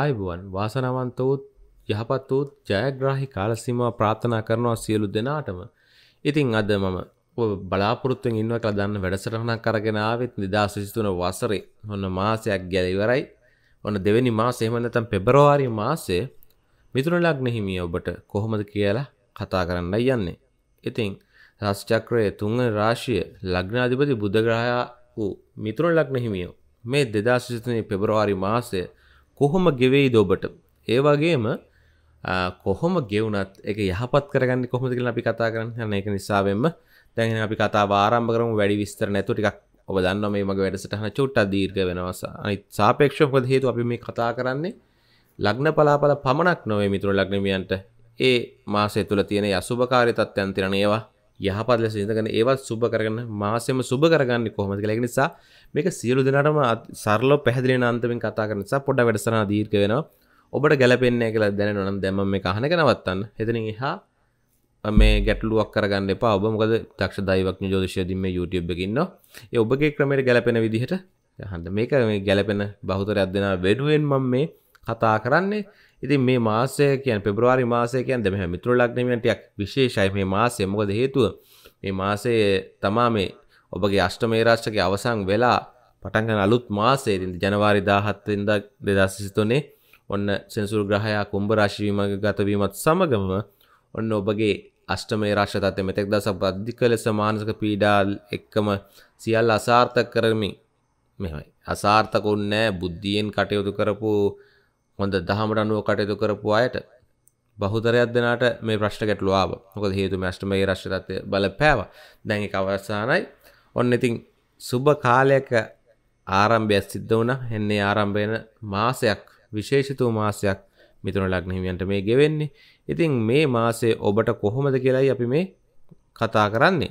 ආයුබුවන් වාසනාවන්ත වූත් යහපත් වූත් ජයග්‍රාහි කාලසීමාව ප්‍රාර්ථනා කරනවා සියලු දෙනාටම. ඉතින් අද මම ඔබ බලාපොරොත්තුෙන් ඉන්නවා කියලා දන්න වැඩසටහනක් අරගෙන ආවෙත් 2023 වසරේ ඔන්න මාසයක් ගැල ඉවරයි. ඔන්න දෙවෙනි මාසෙ එහෙම නැත්නම් පෙබරවාරි මාසයේ මිථුන ලග්න හිමිය ඔබට කොහොමද කියලා කතා කරන්නයි යන්නේ. ඉතින් රාශි චක්‍රයේ තුන්වෙනි රාශිය ලග්නාධිපති බුධ ග්‍රහයා වූ මිථුන ලග්න හිමියෝ මේ 2023 පෙබරවාරි මාසයේ කොහොම ගෙවෙයිද ඔබට ඒවාගේම කොහොම ගෙවුනත් එක යහපත් කරගන්න කොහොම කියලා අපි කතා කරන්න යන එක නිසාවෙන්ම දැන් අපි කතා ආරම්භ කරමු වැඩි විස්තර නැතුව ටිකක් ඔබ දන්න මේ මගේ වැඩසටහන චුට්ටක් දීර්ඝ වෙනවා අනිත් සාපේක්ෂව මොකද හේතුව අපි මේ කතා කරන්නේ ලග්න පලාපල පමණක් නොවේ මිතුරු ලග්නමියන්ට ඒ මාසය තුළ තියෙන අසුභකාරී තත්ත්වයන් තියෙන ඒවා යහපත් ලෙස ඉඳගෙන ඒවත් සුබ කරගන්න මාසෙම සුබ කරගන්න කොහොමද කියලා. ඒ නිසා මේක සියලු දෙනාටම සරලව පැහැදිලි වෙන අන්තමින් කතා කරන නිසා පොඩ්ඩක් වැඩසටහන දීර්ඝ වෙනවා. ඔබට ගැලපෙන්නේ කියලා දැනෙනවා නම් දැන් මම මේක අහන එක නවත්තන්න. එතනින් එහා මේ ගැටලුවක් කරගන්න එපා ඔබ මොකද දක්ෂ දෛවඥ ජ්‍යොතිෂයදී මේ YouTube එකේ ඉන්නවා ඒ ඔබගේ ක්‍රමයට ගැලපෙන විදිහට හන්ද මේක මේ ගැලපෙන බහුතරයක් දෙනා වෙනුවෙන් මම මේ කතා කරන්නේ ඉතින් මේ මාසය කියන පෙබරවාරි මාසය කියන දෙ මෙ මිතුර ලක්නමටයක් විශේෂයි මේ මාසය මොකද හේතුව මේ මාසයේ තමා මේ ඔබගේ අෂ්ට මේරාශ්ටක අවසං වෙලා පටන්ගන අලුත් මාසේ ජනවාරි දාහත්වෙන්ද දෙදස්සිතුනේ ඔන්න සෙන්සුල් ග්‍රහයා කුම්ඹ රශවීම ගතවීමත් සමගම ඔන්න ඔබගේ අෂ්ටමේ රශ්තත මෙතෙක් දස බද්ධික ලෙස මානසක පීඩාල් එක්කම සියල් අසාර්ථක කරමින් මෙයි අසාර්ථකුන්නෑ බුද්ධියෙන් කටයුතු කරපු හොඳ දහමට අනුව කටයුතු කරපු අයට බහුතරයක් දෙනාට මේ ප්‍රශ්ට ගැටලුවාව මොකද හේතු මැෂ්ට මේ රශ්ටතත්ය බල පෑව දැන් එක අවස්සානයි ඔන්න ඉතින් සුබ කාලයක ආරම්භයක් සිද්ධ වුණ එන්නේ ආරම්භයන මාසයක් විශේෂිතූ මාසයක් මිතුන ලක්නහිමියන්ට මේ ගෙවෙන්නේ ඉතින් මේ මාසේ ඔබට කොහොමද කියලයි අපි මේ කතා කරන්නේ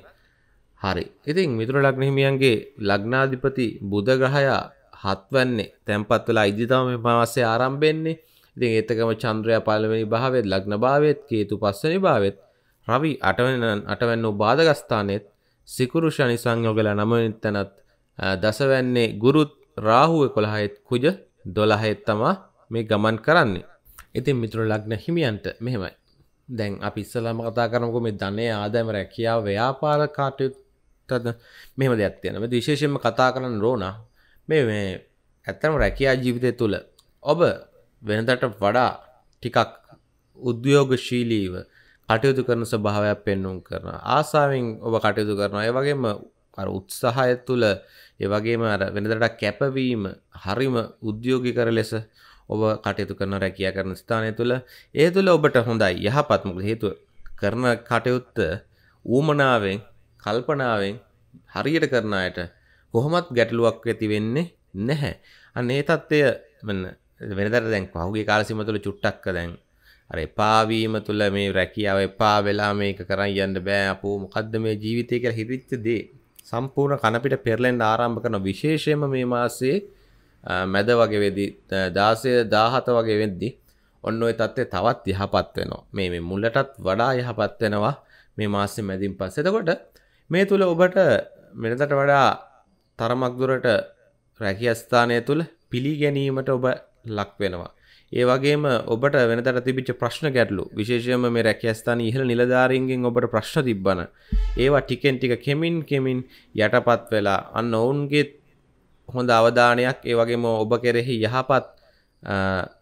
හරි ඉතින් මිතුර ලක්නහිමියන්ගේ ලග්නාධිපති බුදගහයා හත්වන්නේ තැන්පත් වෙලා ඉදිතම පවස්සේ ආරම්භෙන්නේ ඉතින් ඒතකම චන්ද්‍රයා පළවෙනි භාවෙත් ලග්න භාවෙත් කේතු පස්වනි භාවෙත් රවි අටවෙන අටවැන්න වූ බාධගස්ථානෙත් සිකුරු ශනි සංයෝගල නමවෙනි තැනත් දසවැන්නේ ගුරුත් රාහුව කොළහයෙත් කුජ දොළහෙත් තමා මේ ගමන් කරන්නේ ඉතින් මිතුරු ලග්න හිමියන්ට මෙහෙමයි දැන් අපි ඉස්සලම කතා කරමකු මේ ධනය ආදෑම රැකියාව ව්‍යාපාර කාටයුත්තද මෙම දෙයක් තියෙනම විශේෂෙන්ම කතා කරන්න රෝනා මේ මේ ඇත්තම රැකයා ජීවිතය තුළ ඔබ වෙනදට වඩා ටිකක් උද්‍යෝගශීලීව කටයුතු කරන ස්වභාවයක් පෙන්නුම් කරන ආසාාවෙන් ඔබ කටයුතු කරනවා ඒ වගේම උත්සාහය තුළ ඒවගේම අර වෙනදට කැපවීම හරිම උද්‍යෝගි කර ලෙස ඔබ කටයුතු කරන රැකිය කරන ස්ථානය තුළ ඒ තුළ ඔබට හොඳයි යහපත්මක හේතුව කරන කටයුත්ත ඌමනාවෙන් කල්පනාවෙන් හරියට කරන අයට කොහොමත් ගැටලුවක් ඇති වෙන්නේ නැහැ අන්නේ තත්ත්වය වෙනදර දැන් පහුගේ කාලසිම තුළ චුට්ටක්ක දැන් අර එපාවීම තුළ මේ රැකියාව එපා වෙලා මේක කරන්න යන්න බෑ අපෝ මොකද්ද මේ ජීවිතය කියලා හිතෙච්ච දේ සම්පූර්ණ කනපිට පෙරලෙන්න ආරම්භ කරන විශේෂයෙන්ම මේ මාසයේ මැද වගේ වෙදි 16 17 වගේ වෙද්දි ඔන්න ওই தත්ත්වය තවත් යහපත් වෙනවා. මේ මේ මුලටත් වඩා යහපත් වෙනවා මේ මාසෙ මැදින් පස්සේ. එතකොට මේ තුල ඔබට මෙලකට වඩා තරමක්දුරට රැකියස්ථානය තුළ පිළිගැනීමට ඔබ ලක් වෙනවා. ඒවගේම ඔබට වෙනතර තිබිච ප්‍රශ්න ගැටලු විශේෂයම මේ රැකියස්ථාන ඉහළ නිලධාරීන්ගෙන් ඔබට ප්‍රශ්න තිබ්බන ඒවා ටිකෙන් ටික කෙමින් කෙමින් යටපත් වෙලා අන්න ඔවුන්ගේ හොඳ අවධානයක් ඒවගේම ඔබ කෙරෙහි යහපත්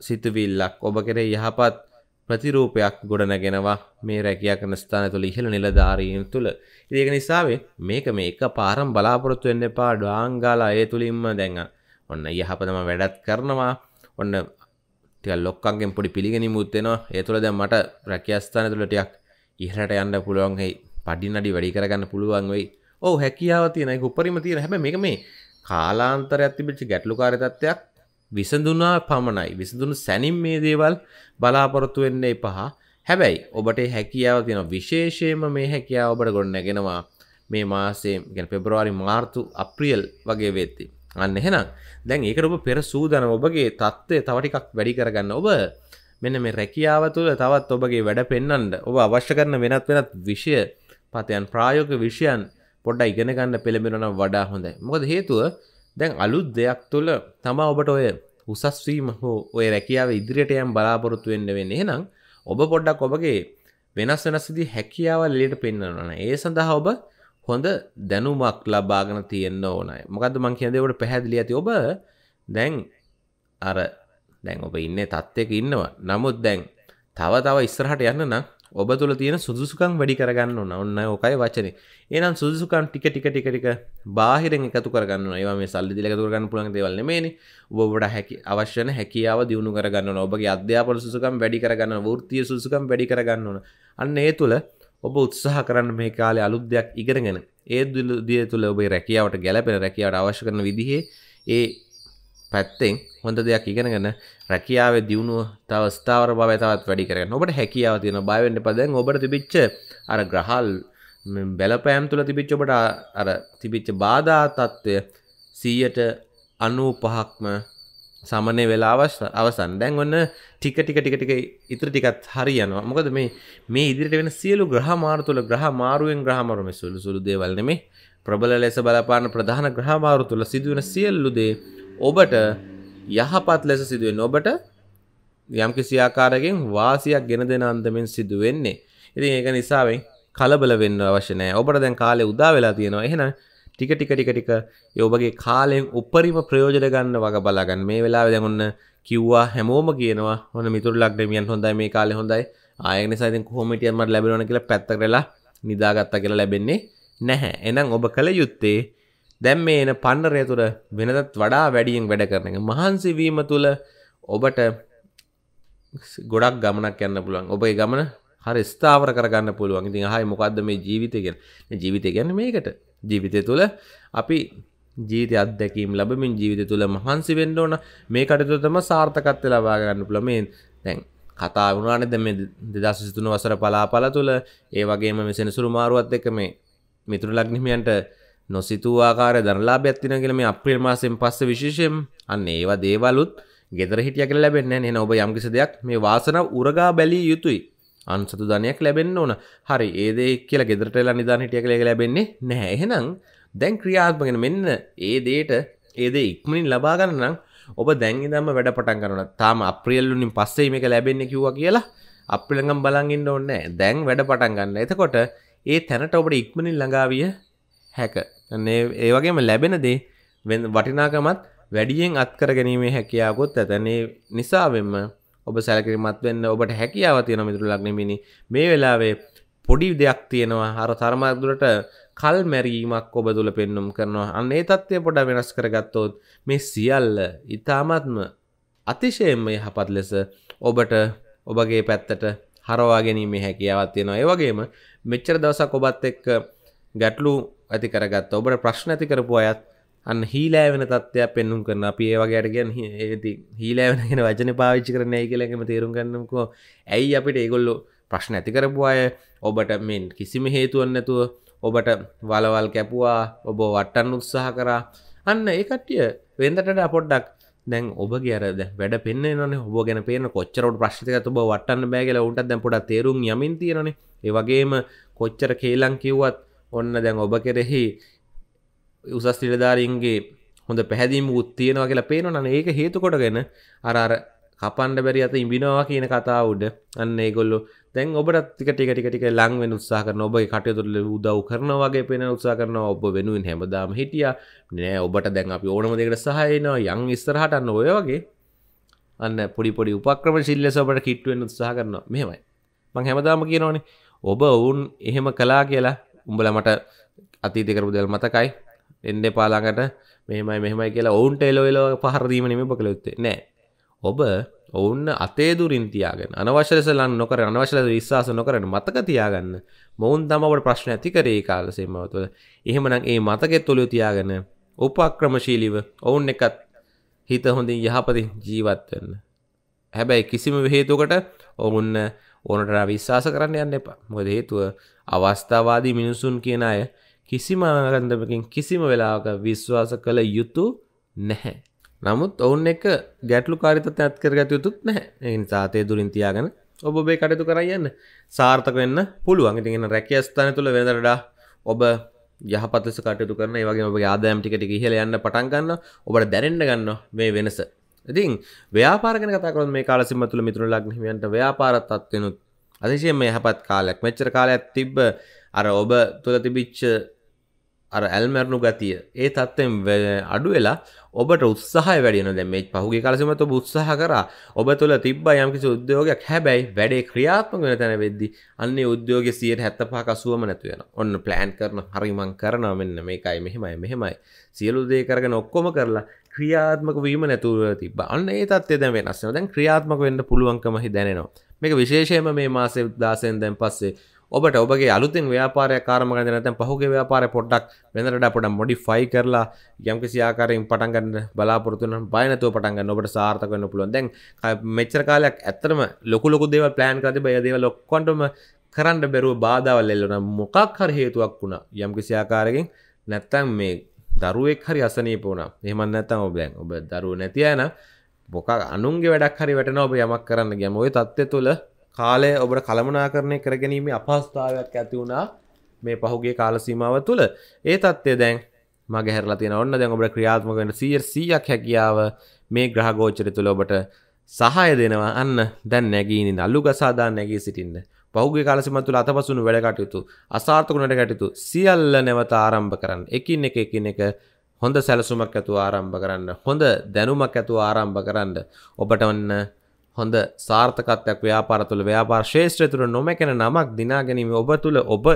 සිතුවිල්ලක් ඔබ කෙරෙහි යහපත් ප්‍රතිරූපයක් ගොඩනගෙනවා මේ රැකියා කරන ස්ථාන තුළ ඉහළ නිලධාරීන් තුළ. ඉතින් ඒක නිසාවේ මේක මේ එකපාරම බලාපොරොත්තු වෙන්න එපා. ඩාංගාලා ඒ තුලින්ම දැන් ඔන්න යහපතම වැඩත් කරනවා. ඔන්න ටිකක් ලොක්කන්ගෙන් පොඩි පිළිගැනීමක් දෙනවා. ඒ තුළ දැන් මට රැකියා ස්ථාන තුළ ටිකක් ඉහළට යන්න පුළුවන් වෙයි. පඩින්නඩි වැඩි කරගන්න පුළුවන් වෙයි. ඔව් හැකියාව තියෙන. ඒක උපරිම තියෙන. හැබැයි මේක මේ කාලාන්තරයක් තිබිච්ච ගැටලුකාරී තත්ත්වයක්. විසඳුනා පමණයි විසඳුණු සැනින් මේ දේවල් බලාපොරොත්තු වෙන්න එපහා හැබැයි ඔබට හැකියාව තියෙන විශේෂයම මේ හැකියාව ඔබට ගොඩ නැගෙනවා මේ මාසේ ගැන පෙබරවාරි මාර්තු අප්‍රියල් වගේ වෙත්ති අන්න එහෙනම් දැන් ඒකට ඔබ පෙර සූදන ඔබගේ තත්ත්වය තව ටිකක් වැඩි කරගන්න ඔබ මෙන්න මේ රැකියාව තුළ තවත් ඔබගේ වැඩ පෙන්වන්න ඔබ අවශ්‍ය කරන වෙනත් වෙනත් විෂය පතයන් ප්‍රායෝගික විෂයන් පොඩ්ඩක් ඉගෙන ගන්න පෙළඹෙනවා නම් වඩා හොඳයි. මොකද හේතුව දැන් අලුත් දෙයක් තුළ තමා ඔබට ඔය උසස්වීම හෝ ඔය රැකියාව ඉදිරියට යම් බලාපොරොත්තු වෙන්න වෙන්නේ නම් ඔබ පොඩ්ඩක් ඔබගේ වෙනස් වෙනස්සිදි හැකියාව ලෙට පෙන්න්නවන ඒ සඳහා ඔබ හොඳ දැනුමක් ලබාගෙන තියෙන්න්න ඕනයි මොකද මං කියදවට පැහැදිලි ඇති ඔබ දැන් අර දැන් ඔබ ඉන්න තත්ත්යක ඉන්නවා නමුත් දැන් තව තව ඉස්සරහට යන්න නම් ඔබ තුළ තියෙන සුදුසුකන් වැඩි කරගන්න ඕන ඔන්න ඕකයි වචන ඒනම් සුදුසුකන් ටික ටික ටිකටික බාහිරෙන් එකතු කරගන්න ඒවා මේ සල්ලි දිල එකතු කරගන්න පුළුවන් දේවල් නෙමෙයිනේ ඔබට හැකි අවශ්‍යන හැකියාව දියුණු කරගන්න ඕන ඔබගේ අධ්‍යාපන සුසුකම් වැඩි කරගන්න වෘත්තීය සුසුකම් වැඩි කරගන්න ඕන අන්න ඒ තුළ ඔබ උත්සාහ කරන්න මේ කාලේ අලුත් දෙයක් ඉගෙනගෙන ඒ දිය තුළ ඔබේ රැකියාවට ගැලපෙන රැකියාවට අවශ්‍ය කරන විදිහේ ඒ පැත්තෙන් හොඳ දෙයක් ඉගෙනගෙන රැකියාව දියුණුව තව ස්ථාවර බව තවත් වැඩි කරගන්න ඔබට හැකියාව තියෙන බයවෙන්න පදැන් ඔබට තිබිච්ච අර ග්‍රහල් බැලපෑම් තුළ තිබිච්ච ඔබට අර තිබිච්ච බාධා තත්ත්වය සීයට අනූ පහක්ම සමනය වෙලාවශ අවසන් දැන් ඔන්න ටික ටික ටික ටික ඉතිර ටිකත් හරි යනවා මොකද මේ මේ ඉදිරිට වෙන සියලු ග්‍රහ මාරු තුළ ග්‍රහ මාරුවෙන් ග්‍රහමරුම සුළු සුළු දේවල් නෙමේ ප්‍රබල ලෙස බලපාන ප්‍රධාන ග්‍රහමාරු තුළ සිදුවන සියල්ලු දේ ඔබට යහපත් ලෙස සිදුවෙන් ඔබට යම් කිසියාකාරගෙන් වාසියක් ගෙන දෙෙන අන්දමෙන් සිදුවෙන්නේ ඉතින් ඒක නිසාවෙන් කලබල වෙන්න අවශ්‍යනය ඔබට දැන් කාලය උදා වෙලා තියෙනවා එහෙන ටික ටික ටික ටික යෝබගේ කාලයෙන් උපරිම ප්‍රයෝජන ගන්න වග බලාගන්න මේ වෙලා දැමුන්න කිව්වා හැමෝම කියනවා හොන මිතුරලක් දෙමියන් හොඳයි මේ කාලෙ හොඳයි ආය නිසාති කොහොමටියන්මට ලැබෙනන කියලා පැත්තකරලා නිදාගත්තා කියලා ලැබෙන්නේ නැහැ එනම් ඔබ කළ යුත්තේ දැම් මේ එන පන්නරය තුළ වෙනදත් වඩා වැඩියෙන් වැඩ කරන එක මහන්සිවීම තුළ ඔබට ගොඩක් ගමනක් යන්න පුළුවන් ඔබේ ගමන හරි ස්ථාවර කරගන්න පුළුවන් ඉතින් හයි මොකක්ද මේ ජීවිතයගෙන ජීවිතය ගැන මේකට ජීවිතය තුළ අපි ජීවිතය අත්දැකීම් ලබමින් ජීවිතය තුළ මහන්සි වෙන්න ඕන මේ කටතුතම සාර්ථකත්වය ලබාගන්න පුළමෙන් දැන් කතා වුණාන දැම දෙදස් සිතුන වසර පලාපල තුළ ඒ වගේම මෙසෙනසුරු මාරුවත් එක මේ මිතුරු ලක්නිමියන්ට නොසිතුවාකාර දරලාභයක් තින කියල මේ අප්‍රිල් මාසෙන් පස්ස විශේෂයෙන් අන්න ඒවා දේවලුත් ගෙදර හිටිය කළ ලැබෙන්නේ නෙන ඔබ යම්කිසි දෙයක් මේ වාසනව උරගා බැලිය යුතුයි අන්සතු ධනයක් ලැබෙන්න්න ඕන හරි ඒදේ කියලා ගෙදරටලා නිදාන හිටිය කළ ලැබෙන්නේ නැහැ එහෙනම් දැන් ක්‍රියාත්මගෙන මෙන්න ඒ දේට ඒද ඉක්මනින් ලබාගන්න නම් ඔබ දැන්ගි දම්ම වැඩ පටන් කරන තාම අප්‍රියල්ලුනින් පස්සේ මේක ලැබෙන්නේ කිව්ව කියලා අපිළඟම් බලගින්න ඕන්න දැන් වැඩ පටන් ගන්න එතකොට ඒ තැනට ඔබට ඉක්මනින් ළඟාවිය හැක ඒ වගේම ලැබෙන දේ වටිනාකමත් වැඩියෙන් අත්කර ගැනීමේ හැකියාකොත් ඇතැනේ නිසාවෙන්ම ඔබ සැලකිරිමත් වෙන්න ඔබට හැකියාව තියෙන මිතුරු ලක්නමිනි මේ වෙලාවේ පොඩි දෙයක් තියෙනවා හර තරමදුරට කල් මැරීමක් ඔබ තුළ පෙන්නුම් කරනවා අන්න ඒ තත්ත්වය පොඩ වෙනස් කරගත්තොත් මේ සියල්ල ඉතාමත්ම අතිශයෙන්ම යහපත් ලෙස ඔබට ඔබගේ පැත්තට හරවා ගැනීමේ හැකියාවත් තියෙනවා ඒ වගේම මෙච්චර දවසක් ඔබත් එක්ක ගැටලු ඇති කරගත් ඔබට ප්‍රශ්න ඇති කරපු අයත් අන්න හීලෑ වෙන තත්ත්වයක් පෙන්නුම් කරන අපි ඒවාගේයට ගැන ඒති හීලෑවෙනගෙන වචන පාවිච්චි කරන ඒ කියලකම තේරුම් ගන්නකෝ ඇයි අපිට ඒගොල්ලො ප්‍රශ්න ඇති කරපු අය ඔබට මෙන් කිසිම හේතුවන්නතුව ඔබට වලවල් කැපුවා ඔබ වට්ටන් උත්සාහ කරා අන්න ඒකට්ටිය වෙන්දට අපොඩ්ඩක් දැන් ඔබගේ අරද වැඩ පෙන්න්න න ඔබ ගැන පේන කොච්චරට ප්‍රශ්තික ඔබ වටන්න බෑගල උන්ට දැපොට තේරුම් යමින් තියෙනනේ ඒවගේම කොච්චර කේලං කිව්වත් ඔන්න දැන් ඔබ කෙරෙහි උසස් නිලධාරීන්ගේ හොඳ පැහැදිීම උත්තියෙනවා කියලා පේනවන ඒක හේතු කොටගෙන අරර කපන්ඩ බැරි අත ඉබිනවා කියන කතාව උඩ අන්න ඒගොල්ලු දැන් ඔබට ටික ටික ටික ටික ලං වෙන උත්සාහ කරන ඔබ කටයුතුල උදව් කරන වගේ පේන උත්සාහ කරනවා ඔබ වෙනුවෙන් හැමදාම හිටියා නෑ ඔබට දැන් අපි ඕනම දෙකට සහයනවා යන් ඉස්සරහට අන්න ඔය වගේ අන්න පොඩිපොඩි උපක්‍රම ශිල්ලෙස ඔබට කිට්ටුවෙන් උත්සාහ කරනවා මෙහෙමයි මං හැමදාම කියනවනේ ඔබ ඔවුන් එහෙම කලා කියලා උඹල මට අතීතිකරපු දෙල් මතකයි එන්න පාලාඟට මෙමයි මෙහමයි කියලා ඔවුන්ට එලෝවෙලෝ පහරදීම නෙම ප කළයුත්තේ නෑ ඔබ ඔවුන්න අතේ දුරින් තියාගෙන අනවශ්‍යසලන් නොකර අනවශ්‍ය විශ්වාස නොකරන මතක තියාගන්න මොවුන් තමට ප්‍රශ්න ඇතිකරේ කාලසේමාව තුළ එහෙමනම් ඒ මතකෙත් තුළු තියාගෙන උපක්‍රමශීලිව ඔවුන් එකත් හිත හොඳින් යහපති ජීවත්වන්න හැබැයි කිසිම හේතුකට ඔවුන්න ඕනට විශ්වාස කරන්න යන්න එපා මොද හේතුව අවස්ථාවාදී මිනිසුන් කියන අය කිසිම ආරන්දමකින් කිසිම වෙලාවක විශ්වාස කළ යුතු නැහැ. නමුත් ඔවුන් එක ගැටලු කාරිතත් ඇත්කර ගත යුතුත් නැහැ එන් සාතය දුරින් තියාගෙන ඔබ ඔබේ කටයුතු කරයන්න සාර්ථක වෙන්න පුළුවන් ඉතිගෙන රැකිය ස්ථාන තුළ වෙනදරඩා ඔබ යහපතස කටයුතු කරන වගේ ඔබ ආදායම් ටිකට ඉහල යන්න පටන් ගන්න ඔබට දැනෙන්ඩ ගන්න මේ වෙනස ඉතින් ව්‍යාපාරගෙන කතකරත් මේ කාලසිම තුළ මිතුරු ලක්හිමියන්ට ව්‍යාපාරත්වත්වෙනුත් අතිශයෙන් මේ යහපත් කාලයක් මෙච්චර කාලයක් තිබ්බ අර ඔබ තුළ තිබිච්ච අර ඇල්මැරණු ගතිය ඒ තත්ත්වෙන් අඩු වෙලා ඔබට උත්සාහය වැඩියන දැ මේ පහුගේ කලසමත උත්සාහ කර ඔබ තුළ තිබ යම්කිසි උද්‍යෝගයක් හැබැයි වැඩේ ක්‍රියාත්මක වෙන තැන වෙද්දි අන්න උද්‍යෝග සියට හැත්ත පහ කසුවම නැතුවෙන ඔන්න ප්ලෑන් කරන හරිමං කරන මෙන්න මේකයි මෙහෙමයි මෙහෙමයි සියලු දේ කරගෙන ඔක්කොම කරලා ක්‍රියාත්මක වීම නැතුව තිබ අන්න ඒ තත්ේ දැ වෙනස්සන දැන් ක්‍රියාත්මක වෙන්න පුළුවන්කමහි දැනෙනවා මේක විශේෂයම මේ මාසේ දාසයෙන් දැන් පස්සේ ඔබට ඔබගේ අලුතින් ව්‍යාපාරය කාරම ගන්න නැතැන් පහුගේ ව්‍යාපාරය පොඩ්ඩක් වෙනරට පොඩ මොඩිෆයි කරලා යම්කිසි ආකාරයෙන් පටන්ගන්න බලාපොරතුන බයනතුව පටන්ගන්න ඔබට සාර්ථක වන්න පුළුවන් දැන් මෙච්චර කාලයක් ඇත්තරම ලොකු ලොකු දේව ප්ලෑන් කරති බයදේව ලොක්කොන්ටම කරන්න බැරුව බාධාවල් එල්ලන මොකක් හර හේතුවක් වුණා යම්කිසි ආකාරකින් නැත්තම් මේ දරුවෙක් හරි අසනී පෝන එහමන්න ඇතම ඔබැන් ඔබ දරු නැතියන බොක අනුන්ගේ වැඩක් හරි වැටන ඔබ යමක් කරන්න ගැම ඔය තත්ත්ය තුළ කාලය ඔබට කළමනා කරණය කරගැනීම අපහස්ථාවයක් ඇති වුණා මේ පහුගේ කාල සීමාව තුළ ඒ තත්ත්ය දැන් මගේ හැරලා තියෙන ඔන්න දැන් ඔබට ක්‍රියාත්මක වෙන 100ක් හැකියාව මේ ග්‍රහ ගෝචරය තුළ ඔබට සහාය දෙනවා අන්න දැන් නැගී ඉඳ අලු ගසා දා නැගී සිටින්න පෞගේ කාලසිමත් තුළ අතපසුණු වැඩ කටයුතු අසාර්ථකුණට කටයුතු සියල්ල නැවත ආරම්භ කරන්න එකින් එක එකින් එක හොඳ සැලසුමක් ඇතුව ආරම්භ කරන්න හොඳ දැනුමක් ඇතුව ආරම්භ කරන්න ඔබට ඔන්න හොඳ සාර්ථකත්වයක් ව්‍යාපාර තුළ ව්‍යාපාර ශේෂත්‍ර තුළ නොමැකෙන නමක් දිනාගැනීම ඔබ තුළ ඔබ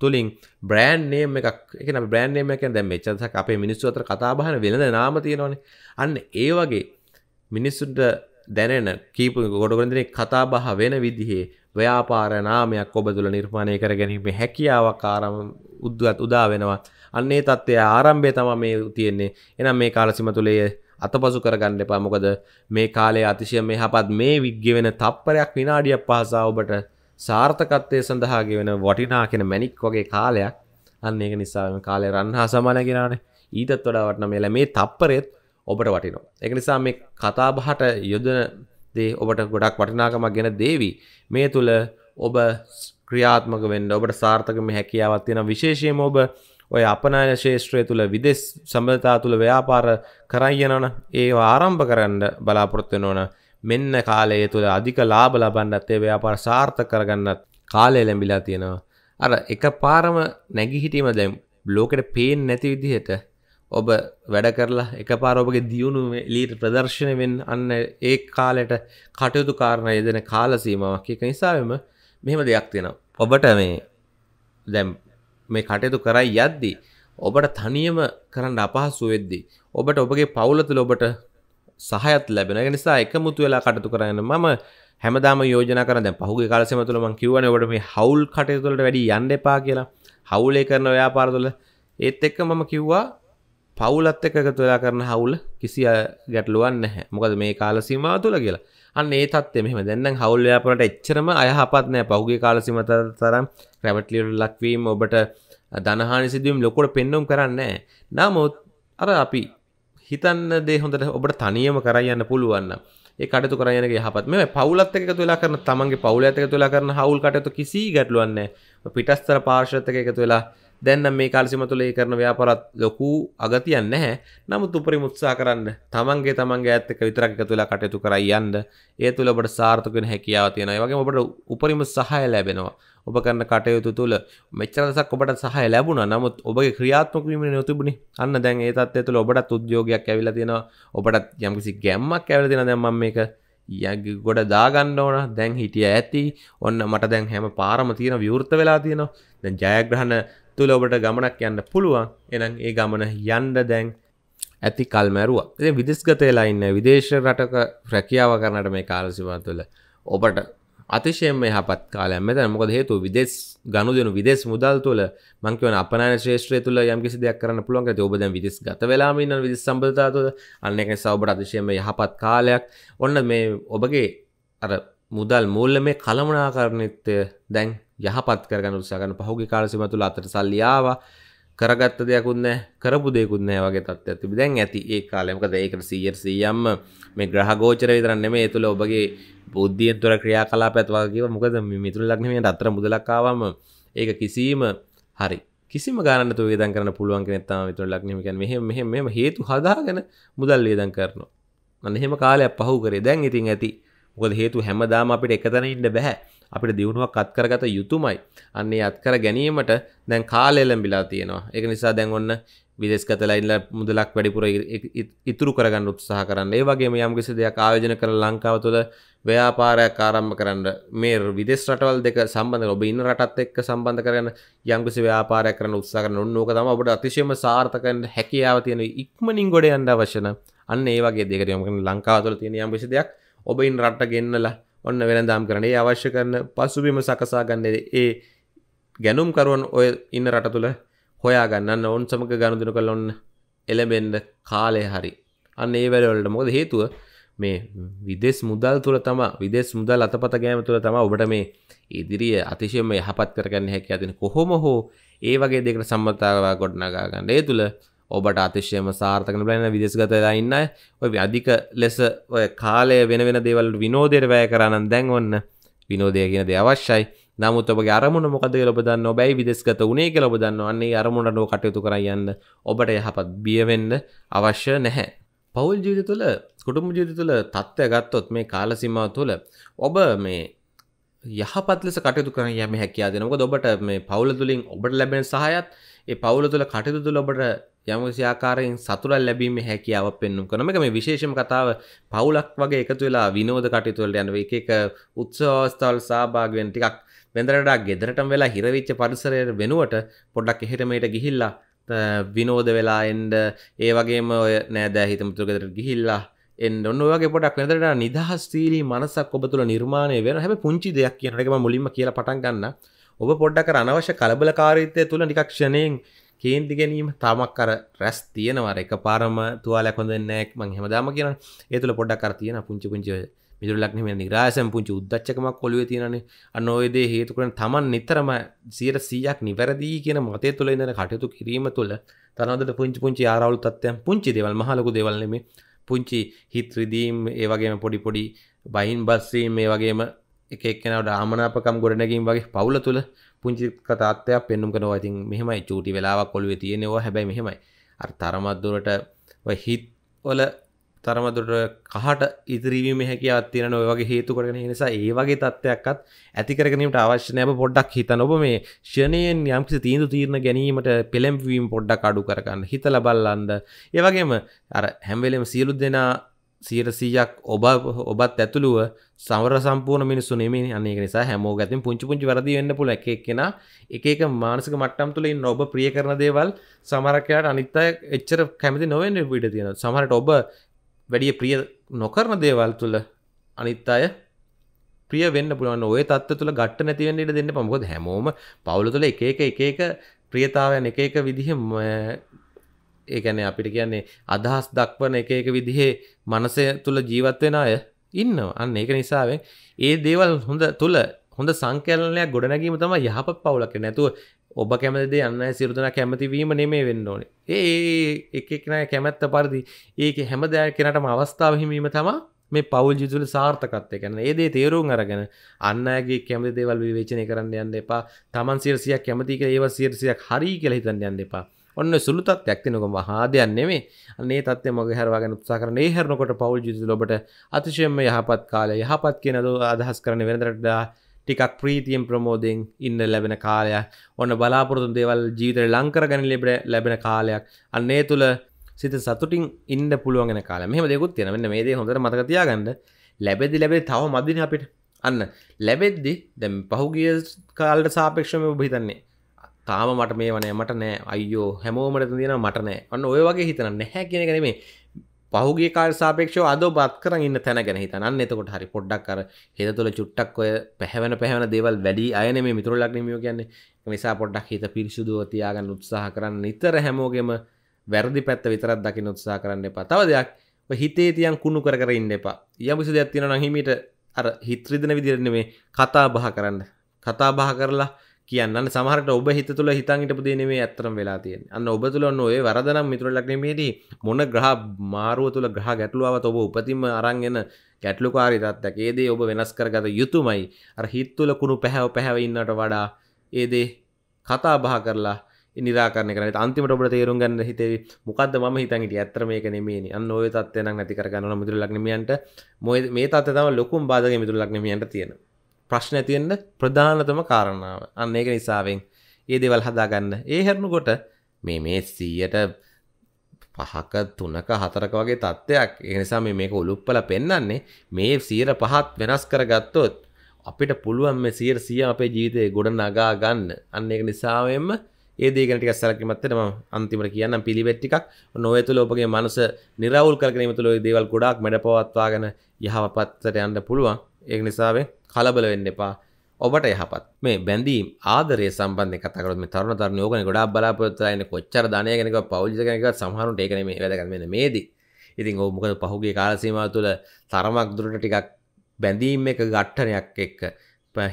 තුළින් බ්‍රෑන්් නේම් එකක් එක බ්‍රෑන්් නේම එක දැම් චදසක් අපේ මිනිස්සු අතර කතාබහන වෙළඳ නාම තියෙනවන අන්න ඒ වගේ මිනිස්සුන්ට දැනෙන කීපු ගොඩගරදින කතාබහ වෙන විදිහේ ව්‍යාපාර නාමයක් ඔබ තුළ නිර්මාණය කර ගැනීමේ හැකියාවක් ආරම උද්ගත් උදා වෙනවා අන්නේ තත්ත්වය ආරම්භය තම මේ තියෙන්නේ එනම් මේ කාලසිම තුළේ අතපසු කරගන්න එපා මොකද මේ කාලේ අතිශය මේ හපත් මේ විග්්‍යවෙන තප්පරයක් විනාඩියක් පාසා ඔබට සාර්ථකත්වය සඳහාගේ වෙන වටිනා කෙන මැනික් වගේ කාලයක් අන්න ඒක නිසාම කාලේ රන්හා සමානගෙනනේ ඊතත් වඩා වටන මේල මේ තප්පරෙත් ඔබට වටිනවා එක නිසා මේ කතාබහට යොදන දේ ඔබට ගොඩක් වටිනාකමක් ගෙන දේවි මේ තුළ ඔබ ක්‍රියාත්මක වෙන්න ඔබට සාර්ථකම හැකියාවත් තියෙන විශේෂයම ඔබ ඔය අපනායන ශේෂත්‍රය තුළ විදෙස් සම්බධතා තුළ ව්‍යාපාර කරයියනන ඒ ආරම්භ කරන්න බලාපොරොත්වෙන ඕන මෙන්න කාලය තුළ අධික ලාබ ලබන්නත් ඒ ව්‍යාපාර සාර්ථ කරගන්නත් කාලය ලැබිලා තියෙනවා අර එක පාරම නැගිහිටීම දැම් බ්ලෝකට පේෙන් නැති විදිහට ඔබ වැඩ කරලා එක පාරෝපගේ දියුණු ලීට ප්‍රදර්ශනයෙන් අන්න ඒ කාලට කටයුතු කාරණය දෙන කාලසීමාවක් එක නිසාම මෙහෙම දෙයක් තියෙනවා. ඔබට මේ දැම් මේ කටයුතු කරයි යද්දී. ඔබට තනියම කරන්න අපහසු වෙද්දී. ඔබට ඔබගේ පවුලතුල ඔබට සහයත් ලැබෙන නිසා එකමුතු වෙලා කටතු කරන්න මම හැමදාම යෝජන කරද පහුගේ කාලසම තුළ මං කිවන ඔබට මේ හවුල් කටයුතුලට වැඩි යන්න එපා කියලා හවුලේ කරන ව්‍යාපාරතුල ඒත් එක්ක මම කිව්වා පවුලත් එක තුලා කරන හවුල කිසි ගැටලුවන් නැහැ මොකද මේ කාල සීමා තුළ කියලා අන්න ඒ තත්ේ මෙම දැන්නම් හවුල් ව්‍යාපනට එච්චරම අයහපත් නෑ පහුගේ කාල සීමත තරම් රැවට්ලියට ලක්වීම ඔබට දනහානි සිදුවීම් ලොකොට පෙන්නුම් කරන්නේ නමුත් අර අපි හිතන්න දේ හොඳට ඔබට තනියම කරයන්න පුළුවන්න ඒ කටතු කරයන යහපත් මේ පවුලත් එක තුලා කරන තමන්ගේ පවුල ඇතක තුලා කරන හවුල් කටතු කිසි ගැටලුවන්නේ පිටස්තර පාර්ශතක එක තුලා දැන්නම් මේ කාලසිම තුළ ඒ කරන ව්‍යාපරත් ලොකු අගතියන්න හැ නමුත් උපරි මුත්සා කරන්න තමන්ගේ තමන්ගේ ඇත්තක විතරක් තුලා කටයුතු කරයි යන්න ඒ තුළ ඔබට සාර්ථකෙන හැකියාව තියෙනවා වගේ ඔබට උපරිම සහය ලැබෙනවා ඔබ කරන කටයුතු තුළ මෙච්චරදසක් ඔබට සහය ලැබුණ නමුත් ඔබගේ ක්‍රියාත්මකවීම නොතිබුණි අන්න දැන් ඒ තත්ත්වය තුළ ඔබටත් උද්‍යෝගයක් ඇවිල්ලා තියෙනවා ඔබටත් යම්කිසි ගැම්මක් ඇවිල්ලා තියෙනවා දැන් මම මේක යගි ගොඩ දාගන්න ඕන දැන් හිටිය ඇති ඔන්න මට දැන් හැම පාරම තියෙන විවෘත වෙලා තියෙනවා දැන් ජයග්‍රහණ තුළ ඔබට ගමනක් යන්න පුළුවන් එනම් ඒ ගමන යන්ඩ දැන් ඇති කල්මැරුව ඒ විදිස්ගතයලා ඉන්න විදේශ රටක ප්‍රැකියාව කරනට මේ කාලසිවන් තුළ ඔබට අතිශයෙන් හපත් කාලය මෙත මොකද හේතු විදෙස් ගණු දෙනු විදෙස් මුදල් තුළ මංකව අපන ශේෂත්‍රය තුළ යම්කිසි දෙයක් කරන්න පුළුවන් ඇති ඔබද විදිස් ගත වෙලාමන්න විදිස් සම්බධතා තුළ අන්න එක සවබට අතිශයම යහපත් කාලයක් ඔන්න මේ ඔබගේ අර මුදල් මුල්ල මේ කළමනා කරණිත්ය දැන් යහපත් කරගන්න උත්සාගන්න පහුගේ කාලසිම තුළ අතට සල්ලියාව කරගත්ත දෙයකුන්න කරපු දෙකුන්න වගේ තත් ඇති දැන් ඇති ඒ කාලෙමකද ඒකට සීර් සීයම්ම මේ ග්‍රහගෝචර විතරන්න මේ තුළ ඔබගේ බුද්ධියෙන් තුර ක්‍රියා කලා පැත්වාගේ මොකද මිතුර ලක්නීමට අතර මුදලක්කාවම ඒක කිසීම හරි කිසිම ගානට වේදන් කරන පුළුවන් කෙනත්තම විතුර ලක්නීමකන් මෙහෙම මෙහෙම මෙම හේතු හදාගෙන මුදල් වේදන් කරනවා අන්න එහෙම කාලයක් පහු කරේ දැන් ඉතින් ඇති මොකද හේතු හැමදාම අපිට එකතන ඉන්න බැහැ අපිට දියුණුවක් අත්කරගත යුතුමයි අන්නේ අත්කර ගැනීමට දැන් කාලෙලම්බිලා තියෙනවා එක නිසා දැන් ඔන්න විදෙස්කතලයිල්ල මුදලක් වැඩිපුර ඉතුරු කරගන්න උත්සාහ කරන්න ඒ වගේ යම්කිසි දෙයක් ආයෝජන කර ලංකාව තුළ ව්‍යාපාරයක් ආරම්භ කරන්න මේ විදෙස් රටවල් දෙක සම්බඳ ඔබ ඉන්න රටත් එක්ක සම්බන්ධ කරන යම්කිසි ව්‍යාපාරයක් කරන උත්සාහ කරන උන්නෝක තම ඔබට අතිශයම සාර්ථකන්න හැකියාව තියෙන ඉක්මනින් ගොඩ යන්න අවශ්‍යන අන්න ඒ වගේ දෙකට යොමකන ලංකාව තුළ තියෙන යම්කිසි දෙයක් ඔබයින් රට ගෙන්නලා ඔන්න වෙනදාම් කරනේ අවශ්‍ය කරන පසුබිම සකසා ගන්නේ ඒ ගැනුම්කරුවන් ඔය ඉන්න රට තුළ හොයා ගන්න ඔවන් සමඟ ගණුදුන කළ ඔන්න එලබෙන්ඩ කාලය හරි අන්න ඒ වැඩවලට මොද හේතුව මේ විදෙස් මුදල් තුළ තම විදෙස් මුදල් අතපත ගෑම තුළ තම ඔබට මේ ඉදිරිිය අතිශයම යහපත් කරගන්න හැකි අතින කොහොම හෝ ඒ වගේ දෙකට සම්බතාව ගොඩ්නගාගන්න ඒ තුළ ඔබට අතිශ්‍යයම සාර්ථකන බලන විදෙස්ගතලා ඉන්න ඔය අධික ලෙස ඔය කාලය වෙන වෙන දේවල් විනෝදයට වැය කරන්න දැන් ඔන්න විනෝදය කියන දේ අවශ්‍යයි නමුත් ඔබගේ අරමුණ මොකද කියලා ඔබ දන්න ඔබයි විදෙස්ගත උනේ කියලා ඔබ දන්න අන්නේ අරමුණට නෝ කටයුතු කරයන්න ඔබට යහපත් බිය වෙන්න අවශ්‍ය නැහැ පවුල් ජීවිත තුළ කුටුම්බ ජීවිත තුළ තත්ත්වය ගත්තොත් මේ කාලසීමාව තුළ ඔබ මේ යහපත් ලෙස කටයුතු කරන යම හැකියාව දෙනකොට ඔබට මේ පවුල තුලින් ඔබට ලැබෙන සහයත් ඒ පවුල තුළ කටයුතු තුළ ඔබට යමුසි ආකාරයෙන් සතුර ලැබීම හැකියාව පෙන්නුම් කරන එක මේ විශේෂම කතාව පවුලක් වගේ එකතු වෙලා විනෝද කටයුතුවලට යන එක එක උත්සවස්ථාවල සහභාගී වෙන ටිකක් වෙන්දරට ගෙදරටම වෙලා හිරවිච්ච පරිසරයට වෙනුවට පොඩ්ඩක් එහෙට මෙහෙට ගිහිල්ලා විනෝද වෙලා එන්ඩ ඒ වගේම ඔය නෑදෑ හිතමුතු ගෙදරට ගිහිල්ලා එන්න ඔන්න වගේ පොඩක් වෙනදට නිදහස්තීලී මනසක් ඔබ තුළ නිර්මාණය වෙන හැබ පුංචි දෙයක් කියන එකම මුලින්ම කියලා පටන් ගන්න ඔබ පොඩ්ඩක් අනවශ්‍ය කලබලකාරීත්වය තුළ නිකක්ෂණයෙන් කේන්ති ගැනීම තමක් කර රැස් තියනවර එක පාරම තුවාලයක් හොඳන්නේක් මං හැමදාම කියන ඒතුළ පොඩක් කර තියෙන පුංචි පුංචි මිදුරලක්නම නිරාසම් පුංචි උද්දච්චකමක් කොළුව තියෙනනේ අන්න ඔයදේ හේතු කරන තමන් නිතරම සියට සීයක් නිවැරදිී කියන මතය තුළ ඉඳන කටයුතු කිරීම තුළ තනදට පුංචි පුංචි ආරවුල් තත්වයන් පුංචි දෙවල් මහලකු දෙවල්නෙමේ පුංචි හිත්‍රදීම් ඒවගේම පොඩි පොඩි බයින් බස්සීම් මේ වගේම එකක්නට ආමනාපකම් ගොඩනැගින් වගේ පවුල තුළ පුංචි කතාත්වයක් පෙන්නුම් කනවා ඉතින් මෙහෙමයි චූටි වෙලාවක් කොළුවේ තියෙනවා හැබැයි මෙහෙමයි අර තරමත්දුරට හිත් ඔල තරමදුරට කහට ඉදිරිවීම හැකියාව තියෙන ඔය වගේ හේතු කරගෙන නිසා ඒ වගේ තත්ත්වයක්වත් ඇති කරගැනීමට අවශ්‍ය නැහැ පොඩ්ඩක් හිතන ඔබ මේ ෂණයෙන් යම්කිසි තීන්දුව తీරන ගැනීමට පෙළඹවීම පොඩ්ඩක් අඩු කරගන්න හිතලා බලන්න ඒ වගේම අර හැම වෙලෙම සියලු දෙනා සියට සීයක් ඔබ ඔබත් ඇතුළුව සවර සම්පූර්ණ මිනිස්සු නෙමේ අන්නේ නිසා හැමෝ ගැතින් පුංචි පුංචි වැරදි වෙන්න පුළුවන් එක එක්කෙනා එක එක මානසික මට්ටම් තුළ ඉන්න ඔබ ප්‍රිය කරන දේවල් සමහරකට අනිත් අය එච්චර කැමති නොවෙන්න ඉඩ තියෙනවා සමහරට ඔබ වැඩි ප්‍රිය නොකරන දේවල් තුළ අනිත් අය ප්‍රිය වෙන්න පුළුවන් ඔය තත්ත්ව තුළ ගැට නැති වෙන්න ඉඩ දෙන්න එපා මොකද හැමෝම පවුල තුළ එක එක එක එක ප්‍රියතාවයන් එක එක විදිහෙම ඒ කියන්නේ අපිට කියන්නේ අදහස් දක්වන එක එක විදිහේ මනස තුළ ජීවත් වෙන අය ඉන්න අන්න ඒක නිසාවෙන් ඒ දේවල් හොඳ තුළ හොඳ සංකලනයක් ගොඩනැගීම තම යහපත් පවුලක් නැතුව ඔබ කැමතිද යන්න සිරුතන කැමතිවීම නෙමේ වෙන්න ඕන ඒ එකක්නෑ කැමැත්ත පරිදි ඒක හැමදෑ කෙනටම අවස්ථාව හිමීම තමා මේ පවල් ජිතුල සාර්ථකත්ය කරන ඒදේ තේරුම් අරගෙන අන්නගේ කැමති දේවල් විවේචනය කරන්න යන්න එපා තමන් සිරසියක් කැමතික ඒව සිරසියක් හරි කෙහිතන්න යන්න එපා ඔන්න සුළු තත්යක් තිනකොම හාදයන් නෙමේ අන්නේ තත්ය මගේ හරවාගෙන උත්සා කරන ඒ හැරනකොට පවුල් ජිතු ලොබට අතිශයම යහපත් කාලය යහපත් කියනද අදහස් කරන වෙනදරටදා ටිකක් ප්‍රීතියෙන් ප්‍රමෝදයෙන් ඉන්න ලැබෙන කාලයක් ඔන්න බලාපොරතුන් දේවල් ජීවිතර ලංකර ගැන ලෙබට ලැබෙන කාලයක් අන්නේ තුළ සිත සතුටින් ඉන්න පුළුවන් කාල මෙම දෙකුත් තියෙන මෙන්න මේ දේ හොඳට මතකතියාගන්න ලැබෙදි ලැබේ තව මදින අපිට අන්න ලැබෙද්දි දැම් පහුගිය කාලට සාපේක්ෂම ඔබහිතන්නේ තාම මට මේ වනෑ මට නෑ අයෝ හැමෝමට තියෙන මට නෑ ඔන්න ඔය වගේ හිතන නැහැ කියන කරීමේ පහුගේ කාල් සාපේක්ෂෝ අද බත් කර ඉන්න තැන ගැන හිතන්න එතකොට හරි පොඩ්ඩක් කර හෙද තුළ චුට්ටක් ඔය පැහැවන පැහන දේවල් වැඩි අයන මේ මිතුරලක් නිමියෝ කියන්නේ නිසා පොඩ්ඩක් හිත පිරිසුදුව තියාගන්න උත්සාහ කරන්න නිතර හැමෝගෙම වැරදි පැත්ත විතරත් දකින උත්සාහ කරන්න එපා තව දෙයක් හිතේ තියන් කුණු කර කර ඉන්න එපා යම්කිසි දෙයක් තියෙනවා නම් හිමීට අර හිත්‍රිදෙන විදිහට නෙමෙයි කතා බහ කරන්න කතා බහ කරලා කියන්න සමහට ඔබ හිත තුළ හිතන්ට පුදනේ ඇතරම් වෙලා තියෙන අන්න ඔබ තුළ ඔන්න ඔය වරදනම් මිතුර ලක්නීමේදී මොන ග්‍රහ මාරුව තුළ ග්‍රහ ගැටලුවාවත් ඔබ උපතිම අරංගෙන ගැටලුකාරිතත්තක් ඒදේ ඔබ වෙනස් කරගත යුතුමයි අර හිත් තුළ කුණු පැහැව පැහැවඉන්නට වඩා ඒදේ කතා බහ කරලා නිරාරන කරන අන්තිමට ඔබට තේරුම් ගන්න හිතේ මොකද ම හිතන්ට ඇත්තර මේක නෙමේ අන්න ඔය තත්වන ඇති කරගන්න මිතුර ලක්නමියන්ට මොය මේ තත්ත තම ලොකුම් බාධග මිතුර ලක්නමියන්ට තියෙනවා ප්‍රශ්න ඇතියෙන්ට ප්‍රධානතම කාරණාව අන්න ඒක නිසාවෙන් ඒ දෙවල් හදාගන්න ඒ හැරණු කොට මේ මේ සීයට පහක තුනක හතරක වගේ තත්ත්වයක් එනිසා මේ මේක උළුප්පල පෙන්න්නන්නේ මේ සීර පහත් වෙනස් කර ගත්තොත් අපිට පුළුවන් මේ සියර සිය අපේ ජීවිතය ගොඩ නගා ගන්න අන්න එක නිසාවෙන්ම ඒදේගනටික සැලකිමත්තම අන්තිමට කියන්න පිළිවෙට්ටික් නොය තුළ ඔපගේ මනස නිරවල් කරනීම තුළ දේවල් ගොඩක් මැඩ පවත්වාගෙන යහපත්තට යන්න පුළුවන් ඒ නිසාවේ කලබල වෙන්න එපා ඔබට යහපත් මේ බැඳීම් ආදරය සම්බන්ධ කතරම තරුණ තර යෝගන ගොඩා බලාපොත්තරයින කොච්චර ධනයගෙනක පෞජිකනක සහරුට ඒකන මේ වැදගන්න මේදී ඉතින් ඔ මොකද පහුගේ කාලසීම තුළ තරමක් දුරට ටිකක් බැඳීම් එක ගට්ටනයක් එක්ක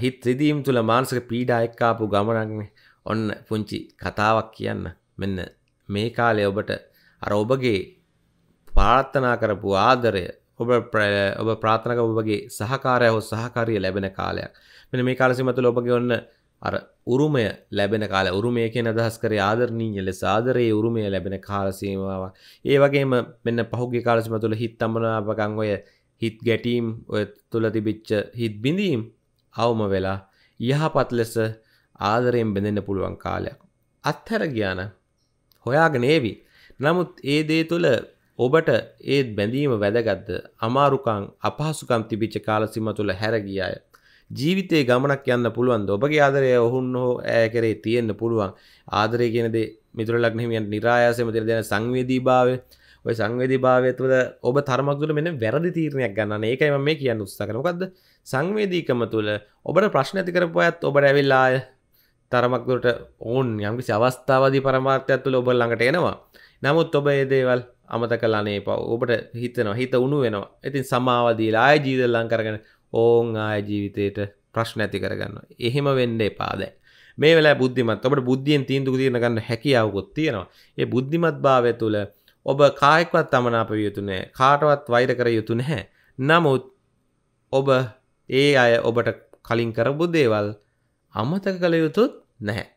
පහිත් රිදීම් තුළ මාන්සක පීඩා එක්කාපු ගමනක්න ඔන්න පුංචි කතාවක් කියන්න මෙන්න මේ කාලය ඔබට අර ඔබගේ පාර්ථනා කරපු ආදරය ඔබ ඔබ ප්‍රාථනක ඔබගේ සහකාරය හෝ සහකාරිය ලැබෙන කාලයක් මෙන මේ කාලසිමතුල ඔබගේ ඔන්න අර උරුමය ලැබෙන කාල උරුමය කියෙන අදහස් කරේ ආදරණීය ලෙස ආදරයේ උරුමය ලැබෙන කාලසීමාවක් ඒ වගේම මෙන්න පහුගේ කාලසිම තුළ හිත් අමනාපකං ඔය හිත් ගැටීම් ඔය තුළ තිබිච්ච හිත් බිඳීම් අවම වෙලා යහපත් ලෙස ආදරයෙන් බෙඳෙන්න පුළුවන් කාලයක් අත්හැර ගියාන හොයාගෙන ඒවි නමුත් ඒ දේ තුළ ඔබට ඒත් බැඳීම වැදගත්ද අමාරුකං අපහසුකම් තිබිච්ච කාලසිම තුළ හැරගිය අය. ජීවිතේ ගමනක් යන්න පුළුවන්ද ඔබගේ ආදරය ඔහුන් හෝ ඇය කරේ තියෙන්න්න පුළුවන් ආදරය කියනදේ මිතුරලක් හිමියන් නිරායාසම දෙර දෙන සංවේදී භාවය ඔය සංවේදී භාවයතුවද ඔබ තරමක්දුල මෙන වැරදි තීරණයක් ගන්න ඒකයිම මේ කියන්න උත්සකනකක්ද සංවේදීකම තුළ ඔබට ප්‍රශ්න ඇති කරපොයත් ඔබට ඇවිල්ලාය තරමක්දුරට ඔවුන් යම්කිසි අවස්ථාවදී පරමාර්ථයක් තුළ ඔබ ළඟට එනවා නමුත් ඔබ ඒදේවල් අමත කලානේ පව ඔබට හිතනවා හිත උුණු වෙනවා ඉතින් සමාවදීලා ආය ජීවිතල්ලං කරගෙන ඕන් ආය ජීවිතයට ප්‍රශ්න ඇති කරගන්න එහෙම වෙන්න එපාද මේ වෙලා බුද්ධිමත් ඔබට බුද්ධියෙන් තීන්දුක තියන ගන්න හැකියාවකුත් තියෙනවා ඒ බුද්ධිමත් භාවය තුළ ඔබ කායෙක්වත් තමනාප විය යුතු නැහැ කාටවත් වෛර කර යුතු නැහැ නමුත් ඔබ ඒ අය ඔබට කලින් කරපු දේවල් අමතක කළ යුතුත් නැහැ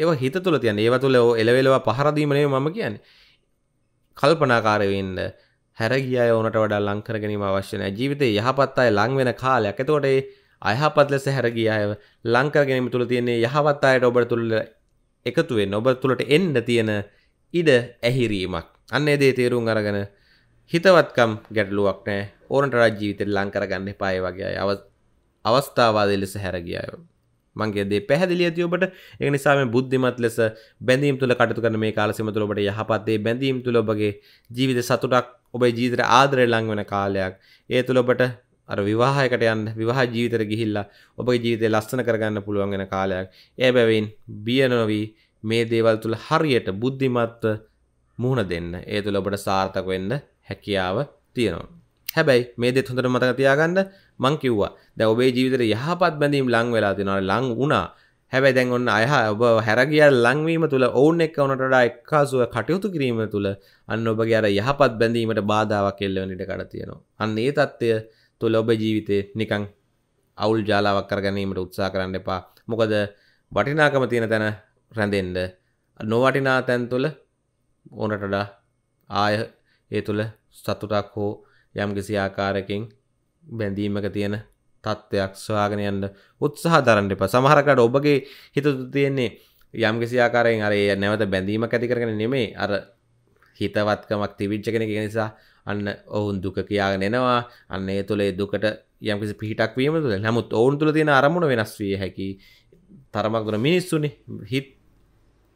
ඒව හිත තුළ තියන ඒව තුළ එලවෙලවා පහරදීමනේ මම කියන්නේ කල්පනාකාරවෙන්න හැරගිය ඕනට වඩා ලංකර ගැනීම අවශ්‍යන ජීවිතේ යහපත් අය ලං වෙන කාලයක් එතකොටේ අයහපත් ලෙස හැරගිය අය ලංකර ගැනීම තුළ තියන්නේ යහවත් අයට ඔබ තුළ එකතුවෙන් ඔබ තුළට එන්න තියෙන ඉඩ ඇහිරීමක් අන්න එදේ තේරුම් අරගෙන හිතවත්කම් ගැටලුවක් නෑ ඕනට රජීවිතෙන් ලංකරගන්න පාය වගේ අව අවස්ථාවාදය ලෙස හැරගියයෝ මගේදේ පැහදිලිය තියඔබට එනිසාම බුද්ධිමත් ලෙස බැඳීම් තුළ කටතු කරන මේ කාලසිම තුළබට යහපත්තේ බැඳීම් තුළබගේ ජීවිත සතුටක් ඔබේ ජීතර ආදරය ලං වෙන කාලයක් ඒ තුළබට අර විවාහයකට යන්න විවාහ ජීවිතර ගිහිල්ලා ඔබගේ ජීවිතය ලස්සන කරගන්න පුළුවන්ගෙන කාලයක් ඒ බැවින් බියනොවී මේ දේවල් තුළ හරියට බුද්ධිමත්ව මුහුණ දෙන්න ඒ තුළ ඔබට සාර්ථක වෙන්න හැකියාව තියෙනවා හැබැයි මේ දෙත් හොඳට මතක තියාගන්න මං කිව්වා දැන් ඔබේ ජීවිතේ යහපත් බැඳීම් ලං වෙලා තියෙනවා ලං වුණා හැබැයි දැන් ඔන්න අයහ ඔබ හැරගිය ලංවීම තුළ ඔවුන් එක් වනට වඩා එක්කාසුව කටයුතු කිරීම තුළ අන්න ඔබගේ අර යහපත් බැඳීමට බාධාවක් එල්ලවන ඉඩ කඩ තියෙනවා. අන්න ඒ தත්ත්වය තුළ ඔබ ජීවිතේ නිකන් අවුල් ජාලාවක් කරගැනීමට උත්සාහ කරන්න එපා. මොකද වටිනාකම තියෙන තැන රැඳෙන්න නොවටිනා තැන් තුළ ඕනටඩා ආය ඒ තුළ සතුටක් හෝ යම්කිසි ආකාරකින් බැඳීමක තියෙන තත්ත්වයක් ස්වාගෙන යන්න උත්සාහ දරන්න එපා සමහරකට ඔබගේ හිත තියෙන්නේ යම්කිසි ආකාරයෙන් අරය නැවත බැඳීමක් ඇති කරගෙන නෙමේ අර හිතවත්කමක් තිවිච්ච කෙනෙක නිසා අන්න ඔවුන් දුක කියාගෙන එනවා අන්න ඒ තුළේ දුකට යම්කිසි පිහිටක් වීම තුළ නමුත් ඔවුන් තුළ තියෙන අරමුණ වෙනස් විය හැකි තරමක් දුන මිනිස්සුනි හිත්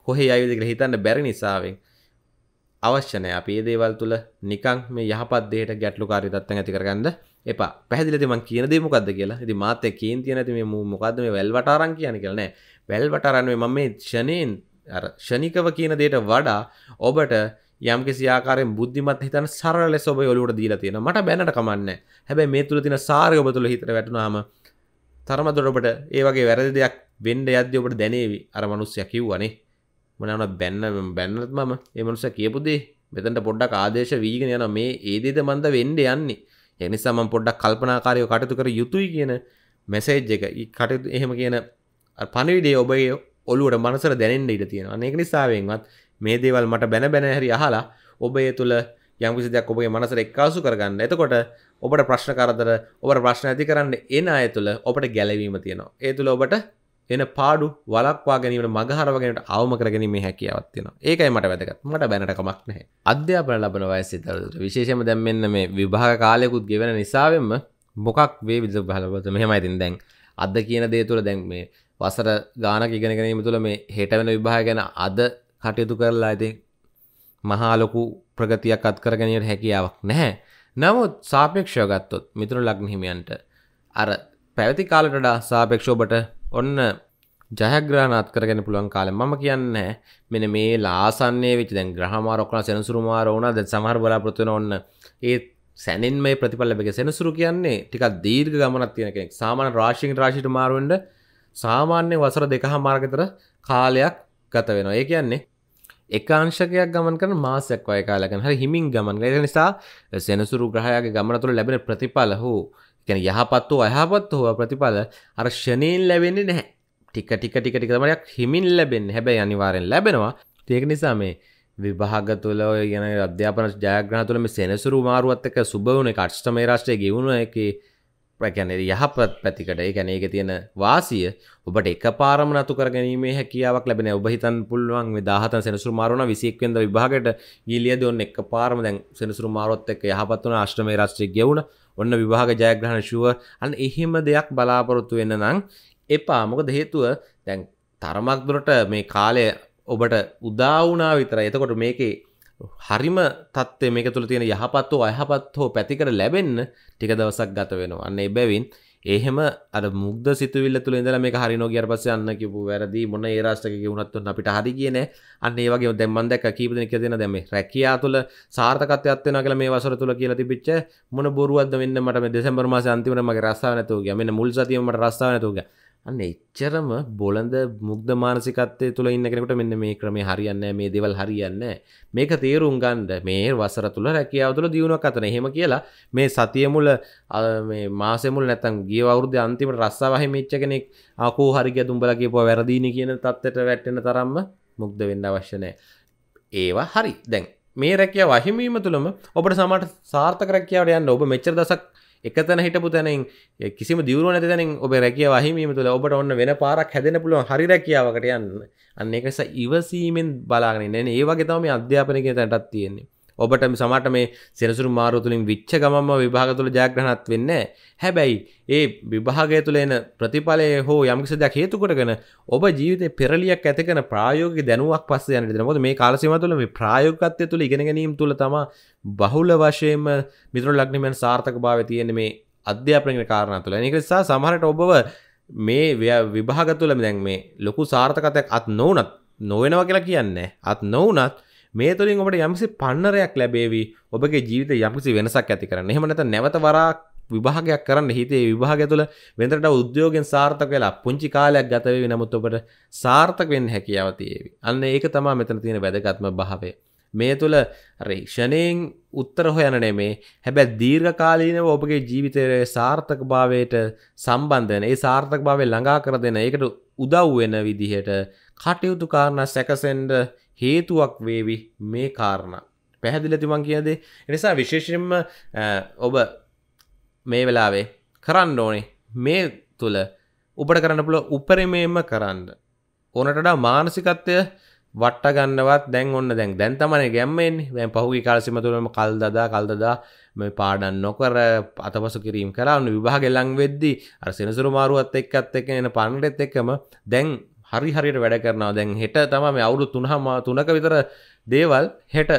කොහේ අයවිදිකට හිතන්න බැරි නිසාවෙන් අවශ්‍යනය අපේ දේවල් තුළ නිකං මේ යහපත්දේට ගැටලු කාරිතත්ව ඇතිකරගන්න එපා පැදිලති මං කියන දේමකක්ද කියලා ඇති මාතය කියෙන් තියනැති මේ මොකක්ද මේ වැල්වටාරන් කියන කියලනෑ වැල්වටරන්ේ මම මේ ෂනයෙන් ෂනිකව කියන දේට වඩා ඔබට යම්කිසි ආකාරෙන් බුද්ධිමත් හිතන සරල සොබ ඔලුට දීලා තියෙන මට බැනට කමන්න හැබැයි මේ තුළ තින සාරය ඔබ තුළ හිතර වැටනාම තරමදුරට ඒ වගේ වැරදි දෙයක් වෙන්ඩ අද්‍ය ඔබට දැනේවි අර මනුස්්‍ය කිව්වනේ මනවන බැන්න බැන්නත් මම එමනුස කියපුදේ මෙතැට පොඩ්ඩක් ආදේශ වීගෙන යන මේ ඒදේද මන්ද වෙන්ඩ යන්නේ එනිසාම පොඩ්ඩක් කල්පනාකාරයෝ කටතු කර යුතුයි කියන මැසේජ් එක කටතු එහෙම කියන පණවිඩේ ඔබගේ ඔලුවට මනසර දැනෙන්ට ඉට තියෙන අනෙක නිසාවෙන්වත් මේ දේවල් මට බැන බැනහැරි අහලා ඔබේ තුළ යම්කිසි දෙයක් ඔබගේ මනසර එක්කාසු කරගන්න එතකොට ඔබට ප්‍රශ්න කරදර ඔබට ප්‍රශ්න ඇති කරන්න එන අය තුළ ඔබට ගැලවීම තියෙනවා ඒ තුළ ඔබට එන පාඩු වලක්වා ගැනීමට මගහරවගෙනට අවම කරගැනීම හැකියාවත් තියෙනවා ඒකයි මට වැදගත් මට බැනටකමක් නැහැ අධ්‍යාපන ලබන වයසේ දරුවන්ට විශේෂම දැන් මෙන්න මේ විභාග කාලයකුත් ගෙවෙන නිසාවෙන්ම මොකක් වේ විදු බලවත මෙහෙමයි ඉතින් දැන් අද කියන දේ තුළ දැන් මේ වසර ගානක ඉගෙන ගැනීම තුළ මේ හෙට වෙන විභාග ගැන අද කටයුතු කරලා ඉතින් මහා ලොකු ප්‍රගතියක් අත්කර ගැනීමට හැකියාවක් නැහැ නමුත් සාපේක්ෂව ගත්තොත් මිතුරු ලග්න හිමියන්ට අර පැවති කාලට වඩා සාපේක්ෂව ඔබට ඔන්න ජයග්‍රාණත් කරගෙන පුළුවන් කාලෙ මම කියන්න මෙන මේ ලාසන්නේ වෙච දැන් ග්‍රහමාර ඔක්කන සෙනසුරුමාර ඕන දැන් සමහර බලාපොරොත්තු වෙන ඔන්න ඒ සැනින් මේ ප්‍රතිඵල ලැබෙන සෙනසුරු කියන්නේ ටිකක් දීර්ඝ ගමනක් තියෙන කෙනෙක් සාමාන්‍ය රාශියෙන් රාශියට මාරු වෙන්න සාමාන්‍ය වසර දෙකහමාරක විතර කාලයක් ගත වෙනවා ඒ කියන්නේ එකංශකයක් ගමන් කරන මාසයක් වය කාලයක හරි හිමින් ගමන් ඒ නිසා සෙනසුරු ග්‍රහයාගේ ගමන තුළ ලැබෙන ප්‍රතිඵල හෝ ගැන යහපත් වූ අයහපත් හෝ ප්‍රතිඵල අර ෂණයෙන් ලැබෙන්නේ නැහැ ටික ටික ටික ටික තමටයක් හිමින් ලැබෙන් හැබැයි අනිවාරෙන් ලැබෙනවා ඒක නිසා මේ විභාග තුල ගැන අධ්‍යාපන ජයග්‍රහ තුළ මේ සෙනසුරු මාරුවත්තක සුබවුණ කට්ෂටමේ රාශ්ටය ගෙවුණ එක ප්‍රැකැනෙ යහපත් පැතිකට ගැන එක තියෙන වාසිය ඔබට එක පාරම නතු කර ගැනීමේ හැකියාවක් ලැබෙන ඔබහිතන් පුළුවන් දාහත සෙනසුරු මාරුණ විසික්වෙන්ද විභාගට ගිලිය දොන්න එක පාරම දැන් සෙනසුරු මාරොත් එක යහපත් වන අශ්ටමේ රාශ්ට්‍රය ගෙවුණ ඔන්න විවාහක ජයග්‍රහණ ශුව අන්න එහෙම දෙයක් බලාපොරොත්තු වෙන්න නම් එපා මොකද හේතුව දැන් තරමක් දුරට මේ කාලය ඔබට උදාවනා විතර එතකොට මේකේ හරිම තත්ත්වය මේක තුළ තියෙන යහපත් හෝ අයහපත් හෝ පැතිකර ලැබෙන්න ටික දවසක් ගත වෙනවා අන්න එබැවින් එහෙම අර මුක්ද සිතුවිල්ල තුළ ඉඳල මේ හරි නෝගියර පස්ස යන්න කිපු වැරදි මොන ඒරාෂ්ටක වුණත්තුන් අපිට හරි කියන අන්න ඒ වගේ දෙම්බන්දැක් කීප දෙනෙක් දෙන දැම රැකයා තුළ සාර්ථකත්වයක් වෙනවා කියලා මේ වසර තුළ කියලා තිබිච්ච මොන බොරුවක්ද මෙන්න මට මේ දෙසැම්බර් මාසේ අන්තිමට මගේ රස්සාව නැතුව ගියා මෙන්න මුල් සතියේම මට රස්සාව නැතුව ගියා අන්න එච්චරම බොලඳ මුක්ද මානසිකත්තය තුළ ඉන්නකෙනකට මෙන්න මේ ක්‍රමේ හරියන්න මේ දෙවල් හරියන්න මේක තේරුම් ගන්ඩ මේ වසර තුළ රැකියාව තුළ දියුණක් අතන හෙම කියලා මේ සතියමුල මාසෙමුල් නැතන් ගේවරුද අන්තිම රස්සාවහ මිච්ච කෙනෙක් අකෝ හරි ගැතුම්බලගේ පො වැරදිීන කියන තත්වට වැටෙන තරම්ම මුක්ද වෙන්න අවශ්‍යනය ඒවා හරි දැන් මේ රැකිය වහිමීම තුළම ඔබට සමට සාර්ථක රැකියාවට යන්න ඔබ මෙච්චර දසක් එකතන හිටපු තැනින් කිසිම දියුරුව නැති තැනින් ඔබ රැකිය වහිමීම තුළ ඔබට ඔන්න වෙන පාරක් හැදෙන පුළුවන් හරි රැකියාවකට යන්න අන්න එකස ඉවසීමෙන් බලාගෙන න ඒවගේ තම අධ්‍යාපනක තැටත් තියෙන්නේ ඔබට සමට මේ සෙනසුරු මාරු තුළින් විච්ච ගමම විභාග තුළ ජයග්‍රහණත් වෙන්න හැබැයි ඒ විභාගය තුළ එන ප්‍රතිඵලය හෝ යම්කිසි දෙයක් හේතු කරගෙන ඔබ ජීවිතේ පෙරලියක් ඇතිකන ප්‍රායෝගික දැනුවක් පස්සේ යන්න දෙනවා. මොකද මේ කාලසීමාව තුළ මේ ප්‍රායෝගිකත්වය තුළ ඉගෙන ගැනීම තුළ තමයි බහුල වශයෙන්ම මිතුරු ලග්නමයන් සාර්ථකභාවය තියෙන්නේ මේ අධ්‍යාපනය කියන කාරණා තුළ. ඒක නිසා සමහරට ඔබව මේ විභාග තුළ දැන් මේ ලොකු සාර්ථකතයක් අත් නොවුනත් නොවෙනවා කියලා කියන්නේ. අත් නොවුනත් මේ තුළින් ඔබට යම්සි පන්නරයක් ලැබේවි ඔබගේ ජීවිත යම්කිසි වෙනසක් ඇති කරන්න එහෙමනත නැවත වරක් විභාගයක් කරන්න හිතේ විභාග තුළ වෙන්දරට උද්‍යෝගෙන් සාර්ථක වෙලා පුංචි කාලයක් ගතවේ නමුත් ඔබට සාර්ථක වෙන්න හැකියාව තියෙවි. අන්න ඒක තමයි මෙතන තියෙන වැදගත්ම භාවය. මේ තුළ රේක්ෂණයෙන් උත්තර හොයන නෙමේ හැබැයි දීර්ඝකාලීනව ඔබගේ ජීවිතයේ සාර්ථකභාවයට සම්බන්ධ වෙන ඒ සාර්ථකභාවය ළඟා කර දෙන ඒකට උදව් වෙන විදිහට කටයුතු කාරණා සැකසෙන්න හේතුවක් වේවි මේ කාරණ පැහැදිලතිමං කියද එනිසා විශේෂයෙන්ම ඔබ මේ වෙලාවේ කරන්න ඕනේ මේ තුළ උපට කරන්න පුළ උපරිමේම කරන්න ඕනටඩා මානසිකත්වය වට්ටගන්නවත් දැන් ඔන්න දැන් දැන් තමන ගැම්මෙන් වැ පහුගේ කාලසිම තුළම කල්දදා කල්දදා මේ පාඩන් නොකර අතපසු කිරීම් කරන්න විභාගෙල්ලං වෙද්දි අර සෙනසුරු මාරුවත් එක්කත් එක එන පණඩෙත් එකම දැන් හරි හරියට වැඩ කරනවා දැන් හෙට තම මේ අවුරු තුනහම තුනක විතර දේවල් හෙට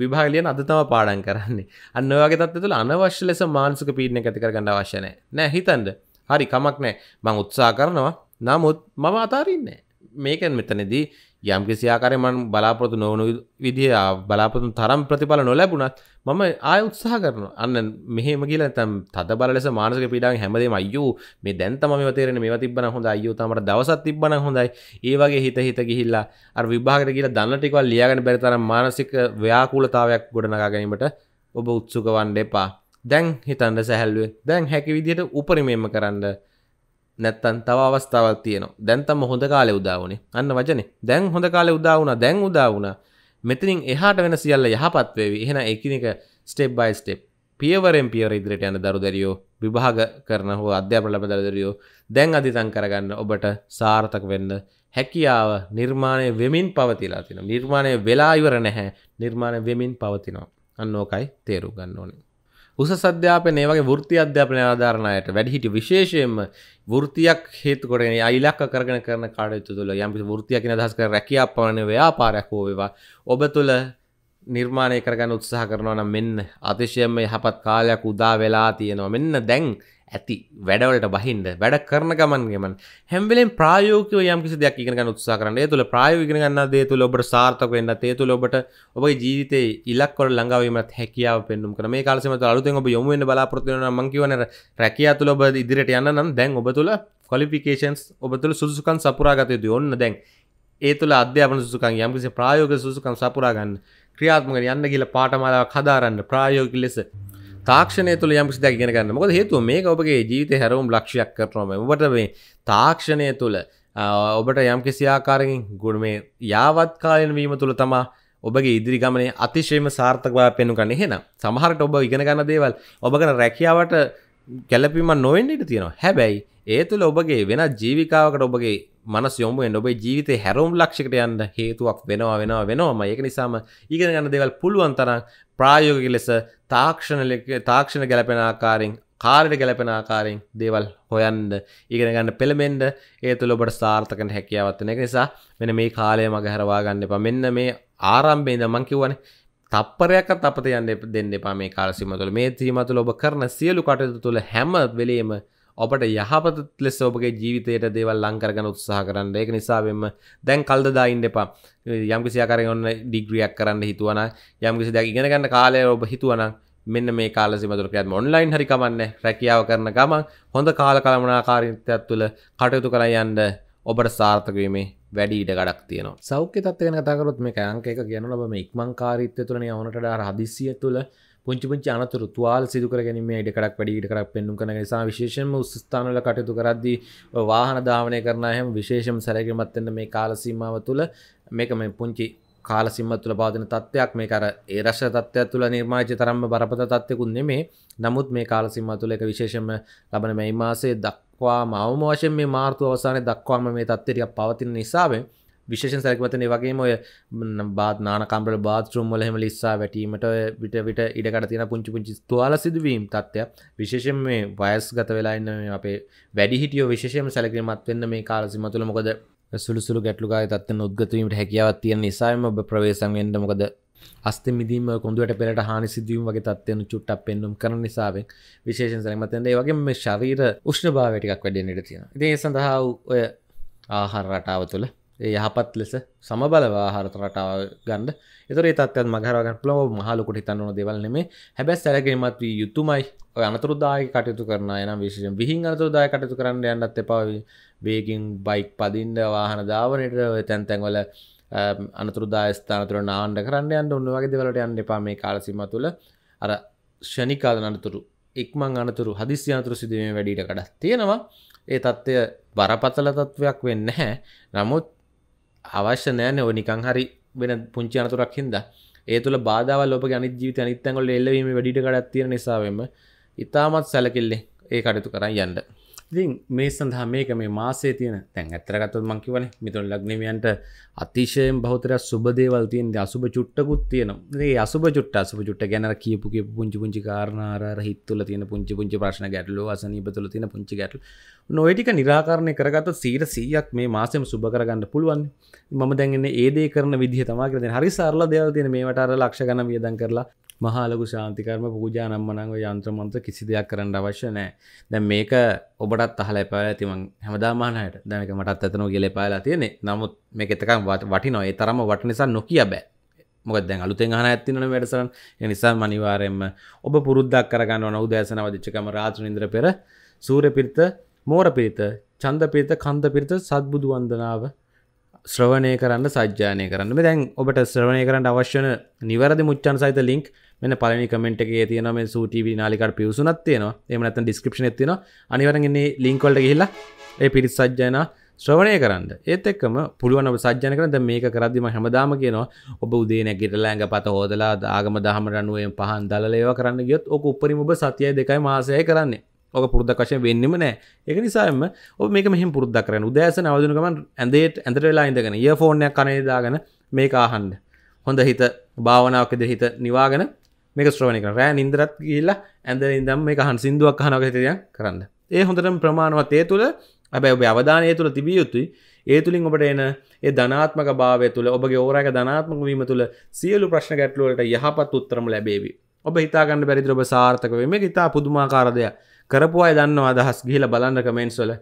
විභාගලියන අද තම පාඩන් කරන්නේ අන්න වගේ තත්ව තුළ අනවශ්‍ය ලෙස මාන්සක පීඩන ඇති කරගන්න අවශ්‍යනය නෑ හිතන්ද හරි කමක් නෑ මං උත්සා කරනවා නමුත් මම අතාරන්නේ මේකන් මෙතනදී යම් කිසියාකාරය මන් බලාපොරොතු නොවනු විදිහ බලාපොරතුන් තරම් ප්‍රතිඵල නොලැබුණත් මම ආය උත්සාහ කරන අන්න මෙහෙම කියලා තම් තද බලලෙස මානසක පීඩාවෙන් හැමදේම අයියෝ මේ දැන් තමයි තේරෙන්නේ මේවා තිබ්බනම් හොඳයි අයියෝ තමයි දවසක් තිබ්බනම් හොඳයි ඒ වගේ හිත හිත ගිහිල්ලා අර විභාගයට කියලා දන්න ටිකවල් ලියාගෙන බැරි තරම් මානසික ව්‍යාකූලතාවයක් ගොඩනගා ගැනීමට ඔබ උත්සුක වන්න එපා දැන් හිතන්න සැහැල්ලුවේ දැන් හැකි විදිහට උපරිමයෙන්ම කරන්න නැත්තන් තව අවස්ථාවක් තියෙනවා දැන්තම හොඳ කාලෙ උදාවුණේ අන්න වචනේ දැන් හොඳ කාලෙ උදාවුණා දැන් උදාවුණා මෙතනින් එහාට වෙන සියල්ල යහපත් වේවි එහෙනම් එකිනෙක ස්ටෙප් බයි ස්ටෙප් පියවරෙන් පියවර ඉදිරියට යන දරුදරියෝ විභාග කරන හෝ අධ්‍යාපන ලබන දරුදරියෝ දැන් අධිතං කරගන්න ඔබට සාර්ථක වෙන්න හැකියාව නිර්මාණය වෙමින් පවතිලා තිනවා නිර්මාණය වෙලා ඉවර නැහැ නිර්මාණය වෙමින් පවතිනවා අන්න ඕකයි තේරුම් ගන්න ඕනේ උස අධ්‍යාපනය වගේ වෘත්ති අධ්‍යාපනය ආධාරණයට වැඩිහිටි විශේෂයෙන්ම වෘතියක් හේතුකොටගෙන අයිලක් කරගෙන කරන කාඩයුතු තුළ යම්පි ෘතියක් නිදහස් කර රැකියාපවන ව්‍යාපාරයක් හෝ වේවා ඔබ තුළ නිර්මාණය කරගන්න උත්සාහ කරනවා නම් මෙන්න අතිශයම යහපත් කාලයක් උදා වෙලා තියෙනවා මෙන්න දැන් ඇති වැඩවලට බහින්ද වැඩ කරන ගමන්ගේමන් හැම්බලෙන් ප්‍රායෝකව යම් කිසි දෙයක් ඉගෙන උත්සා කරන්න තුළ ප්‍රායෝගිගෙන ගන්න දේ තුළ ඔබට සාර්ථක වෙන්න තේ තුළ ඔබට ඔබගේ ජීවිතේ ඉලක්කොට ළඟාවීමත් හැකියාව පෙන්නුම් කරන මේ කාලසම අලුතෙන් ඔබ යොමු වෙන්න බලාපොරොත්තු වෙනවා මං කියවන රැකියාව තුළ ඔබ ඉදිරියට යන්න නම් දැන් ඔබ තුළ ක්වොලිෆිකේෂන්ස් ඔබ තුළ සුසුකන් සපුරා ගත යුතුයි ඔන්න දැන් ඒ තුළ අධ්‍යාපන සුසුකන් යම්කිසි ප්‍රායෝගික සුසුකන් සපුරා ගන්න ක්‍රියාත්මක යන්න කියලා පාඨමාලාවක් හදාරන්න ප්‍රායෝගික ලෙස තාක්ෂණය තුළ යම්කිසි දැක් ගෙන ගන්න මොකද හේතුව මේ ඔබගේ ජීවිත හැරවුම් ලක්ෂයක් කරනම ඔබට මේ තාක්ෂණය තුළ ඔබට යම්කිසි ආකාරකින් ගුණ මේ යාවත්කාලයෙන් වීම තුළ තමා ඔබගේ ඉදිරි ගමනේ අතිශයම සාර්ථකවා පෙන්නු ගන්න එහෙනම් සමහරට ඔබ ඉගෙන ගන්න දේවල් ඔබ කරන රැකියාවට ගැලපීම නොවෙන්න ඉඩ තියෙනවා හැබැයි ඒ තුළ ඔබගේ වෙනත් ජීවිකාවකට ඔබගේ මනස් යොමුුවෙන් ඔබේ ජීවිත හැරවුම් ලක්ෂකට යන්න හේතුවක් වෙනවා වෙනවා වෙනවාම ඒක නිසාම ඉගෙන ගන්න දෙවල් පුළුවන් තරම් ප්‍රායෝගික ලෙස තාක්ෂණලක තාක්ෂණ ගැලපෙන ආකාරෙන් කාරයට ගැලපෙන ආකාරයෙන් දේවල් හොයන්ද ඉගෙන ගන්න පෙළමෙන්ඩ ඒ තුළ ඔබට සාර්ථකන හැකියාවත්වන එක නිසා මෙන මේ කාලය මග හරවා ගන්න එපා මෙන්න මේ ආරම්භේද මංකිවන තප්පරයක් අපත යන්න දෙන්න එපා මේ කාලසිම තුළ මේ තීමතුළ ඔබ කරන සියලු කටයුතු තුළ හැම වෙලේම ඔබට යහපත ලෙස ඔබගේ ජීවිතයට දේවල් ලංකරගන උත්සාහ කරන්න ඒක නිසාවෙන්ම දැන් කල්දදායින් එපා යම්කිසියාකර ඔන්න ඩිග්‍රියක් කරන්න හිතුවන යම්කිසි දැක ඉගෙනගන්න කාලය ඔබ හිතුවනම් මෙන්න මේ කාලසිමතුරකයත් ඔන්ලයින් හරිකමන්න රැකියාව කරන ගමන් හොඳ කාල කළමනාකාරිතයක් තුළ කටයුතු කළ යන්න ඔබට සාර්ථකීමේ වැඩි ඉඩ ගඩක් තියෙන සෞඛ්‍ය තත්වය කතකරොත් මේ කෑන්ක එක ගැන ලබ ඉක්මංකාරිත්‍ය තුළන ඕනට හදිසිය තුළ පුංචිපුංචි අනතුර තුවාල් සිදුකර ගැනීම ඉඩකඩක් වැඩිට කරක් පෙන්නුම් කන නිසා විශේෂම උස්ථානල කටයුතු කරද්දි වාහන ධාවනය කරන හැම විශේෂම සැරගමත් එන්න මේ කාලසීමාව තුළ මේක මේ පුංචි කාලසිම්ම තුළ පාදන තත්ත්වයක් මේ කර ඒ රශ තත්ත්වය තුළ නිර්මාජ තරම්ම බරපත තත්වකුන් නෙමේ නමුත් මේ කාලසිම්ම තුළ එක විශේෂම ලබන මැයි මාසේ දක්වා මවම වශයෙන් මේ මාර්තු අවසානය දක්වාම මේ තත්තිරිය පවතින නිසාවෙන් විශේෂ සැකමතන වගේම ඔය බාත් නානකම්පල බාත්රුම් වලහෙම ලිස්සා වැටීමට විට විට ඉඩකට තියෙන පුංචි පුංචි තුවාල සිදුවීම් තත්ත්ය විශේෂෙන් මේ වයස් ගත වෙලාන්න අපේ වැඩි හිටියෝ විශෂයම සැලකිරීමත් වෙන්න මේ කාලසිමතුළ මොකද සුළුසුළු ගැටලුගා තත්ව උද්ගතීමට හැකියාවත් තියෙන නිසාම ඔබ ප්‍රවේශන්ගෙන්ට මොකද අස්ත මිදීම කොඳුවට පෙරට හානි සිදුවීම වගේ තත්වයන චුට්ටක් පෙන්නුම් කරන නිසාවෙන් විශේෂෙන් සැලමතන්ද වගේ මේ ශරීර උෂ්ණ භාවටිකක් වැඩෙන්ට තියෙන දේ සඳහා ඔය ආහාර රටාව තුළ යහපත් ලෙස සමබලවා හරත රටාව ගන්න එතර තත්ත් මහරගන් පලව මහලකුට හිතන්නන දෙවල් නෙමේ හැබැ සැරගේමත් වී යුතුමයි අනතුරදාය කටයුතු කරන යන විශෂෙන් විහින් අතුදාය කටයුතු කරන්න යන්නත් එපාව වේගින් බයික් පදින්ඩ වාහන දාවනයට තැන්තැන්වල අනතුරදාය ස්ථානතුර නාන්ඩ කරන්න යන්න උන්නවගේ දෙවලට යන්න එපා මේ කාලසිම තුළ අර ෂණිකාද අනතුරු ඉක්මං අනතුරු හදිසි අනතුරු සිදුවීම වැඩිට කඩක් තියෙනවා ඒ තත්ත්වය බරපතල තත්ත්වයක් වෙන්න හැ නමුත් අවශ්‍ය නෑන ඔ නිකං හරි වෙන පුංචි අනතුරක් හිද ඒ තුළ බාධාව ලොප ගනි ජීවිත අනිත්තැගොල එල්ලවීම වැඩිට කඩත් තියෙන නිසාවෙම ඉතාමත් සැලකිල්ලෙ ඒ කටයුතු කරන්න යන්න ඉතින් මේ සඳහා මේක මේ මාසේ තියෙන තැන් ඇතරගතත් මංකිවන මිතුන් ලක්නමියන්ට අතිශයෙන් බෞතරයක් සුබදේවල් තියන් අසුබ චුට්ටකුත් තියනඒ අසුබ චුට්ට අසුබ චුට්ට ගැන කියපු කිය පුංචි පුංචි කාරණාර හිත්තුල තියන පුංචි පුංචි ප්‍රශ්න ගැටලු අසනීපතුල තින පුංචි ගැටල් නොයිටික නිරාකාරණය කරගත සීර සීයක් මේ මාසෙම සුබකරගන්න පුළුවන් මම දැන්ගන්න ඒදේ කරන විදිහ තමාකරද හරි සරල දෙවල් තියන මේටර ලක්ෂ ගන වියදන් කරලා මහාලකු ශාන්තිකර්ම පූජා නම්මනංග යන්ත්‍රමන්ත්‍ර කිසි දෙයක් කරන්න අවශ්‍ය නෑ දැ මේක ඔබටත් අහල එපාල ඇතිමං හැමදාමානයට දැනක මටත් ඇතන ගෙල පාලා තියෙනෙ නමුත් මේ එකතකම් වටි නොය තරම වට නිසා නොකිය බෑ මොක දැන් අලුතෙන් හන ඇතින වැඩසරන් නිසා මනිවාරෙන්ම ඔබ පුරුද්දක් කරගන්න නොව දැසන වදිච්චකම රාතු ඉන්ද්‍ර පෙර සූර පිරිත මෝර පිරිත චන්ද පිරිත කන්ද පිරිත සත්බුදු වන්දනාව ශ්‍රවණය කරන්න සජ්‍යානය කරන්න දැන් ඔබට ශ්‍රවණය කරන්න අවශ්‍යන නිවැරදි මුච්චන් සහිත ලින්ක් මෙන්න පලනි කමෙන්ට් එකේ තියෙන මේ සූටීවි නාලිකට පිවිසුනත් තියෙනවා එහෙම නැත්නම් description එකේ තියෙනවා අනිවාර්යෙන් ඉන්නේ link වලට ගිහිල්ලා ඒ පිරිත් සජ්ජායනා ශ්‍රවණය කරන්න ඒත් එක්කම පුළුවන් ඔබ සජ්ජන කරන මේක කරද්දිම හැමදාම කියනවා ඔබ උදේ නැගිට ලෑඟ පත හෝදලා ආගම දහම රණුවෙන් පහන් දලලා ඒවා කරන්න ගියොත් ඔක උපරිම ඔබ සතියයි දෙකයි මාසයයි කරන්නේ ඕක පුරද්දක් වශයෙන් වෙන්නෙම නෑ ඒක නිසාම ඔබ මේක මෙහෙම පුරුද්දක් කරන්න උදෑසන අවදින ගමන් ඇඳේට ඇඳට වෙලා ඉඳගෙන ඉයර්ෆෝන් එකක් කනේ දාගෙන මේක අහන්න හොඳ හිත භාවනාවකද හිත නිවාගෙන මේක ශ්‍රවණය කරන රෑ නින්දරත් ගිහිල්ලා ඇඳ ඉඳන් මේක අහන සින්දුවක් අහනවා කියලා කරන්න ඒ හොඳටම ප්‍රමාණවත් ඒ තුල හැබැයි ඔබේ අවධානය තුළ තිබිය යුතුයි ඒ තුළින් ඔබට එන ඒ ධනාත්මක භාවය තුළ ඔබගේ ඕරක ධනාත්මක වීම තුළ සියලු ප්‍රශ්න ගැටලුවලට යහපත් උත්තරම ලැබේවි. ඔබ හිතාගන්න බැරිතර ඔබ සාර්ථක වෙන්නේ මේක ඉතා පුදුමාකාර දෙයක්. කරපු අය දන්නවා අදහස් ගිහිල බලන්න කමෙන්ට්ස් වල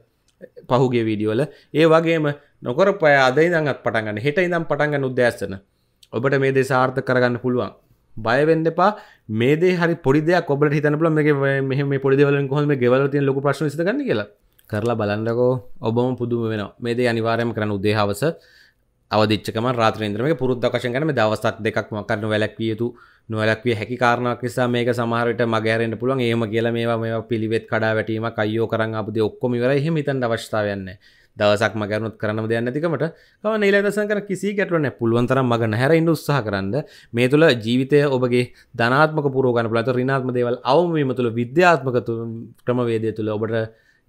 පහුගේ වීඩියෝල ඒ වගේම නොකරපය අද ඉදඟත් පටන්ගන්න හෙට ඉදම් පටන්ගන්න උද්දෑස්සන ඔබට මේ දේ සාර්ථ කරගන්න පුළුවන් බයවෙන්න එපා මේ හරි පොඩි ඔබ හිතනපල මේ මේ පොඩිවල කොහම ගෙවල තිය ලොක ප්‍රශ්න සිදගන්න කියලා කරලා බලන්නකෝ ඔබම පුදුම වෙන මේ දේ අනිවාරයම කරන්න උදේහවස අවදිච්චකම රාත්‍රේන්ද්‍රම පුරුද්ධකශන් කරම දවසක් දෙකක් මකරන වැලක්විය යුතු නොවැලක්විය හැකි කාරණක් නිසා මේක සමහරට මගෑරෙන්ට පුළුවන් ඒම කියල මේවා මේ පිළිවෙත් කඩා වැටීම කයෝ කරන්න අපද ඔක්කොමිවර හිමිතන් අවශ්ථාවයන්න දවසක් මගරනුත් කරන දෙයන්න තිකමට කව නිලදසන් කර කිසි ගැටවන පුළුවන්තර මග නැර ඉන්න උත්සාහ කරන්න මේ තුළ ජීවිතය ඔබගේ ධනාත්මක පුරෝගන පලත රිනාත්ම දේවල් අවමීම තුළ විද්‍යාත්මක ක්‍රමවේදය තුළ ඔබට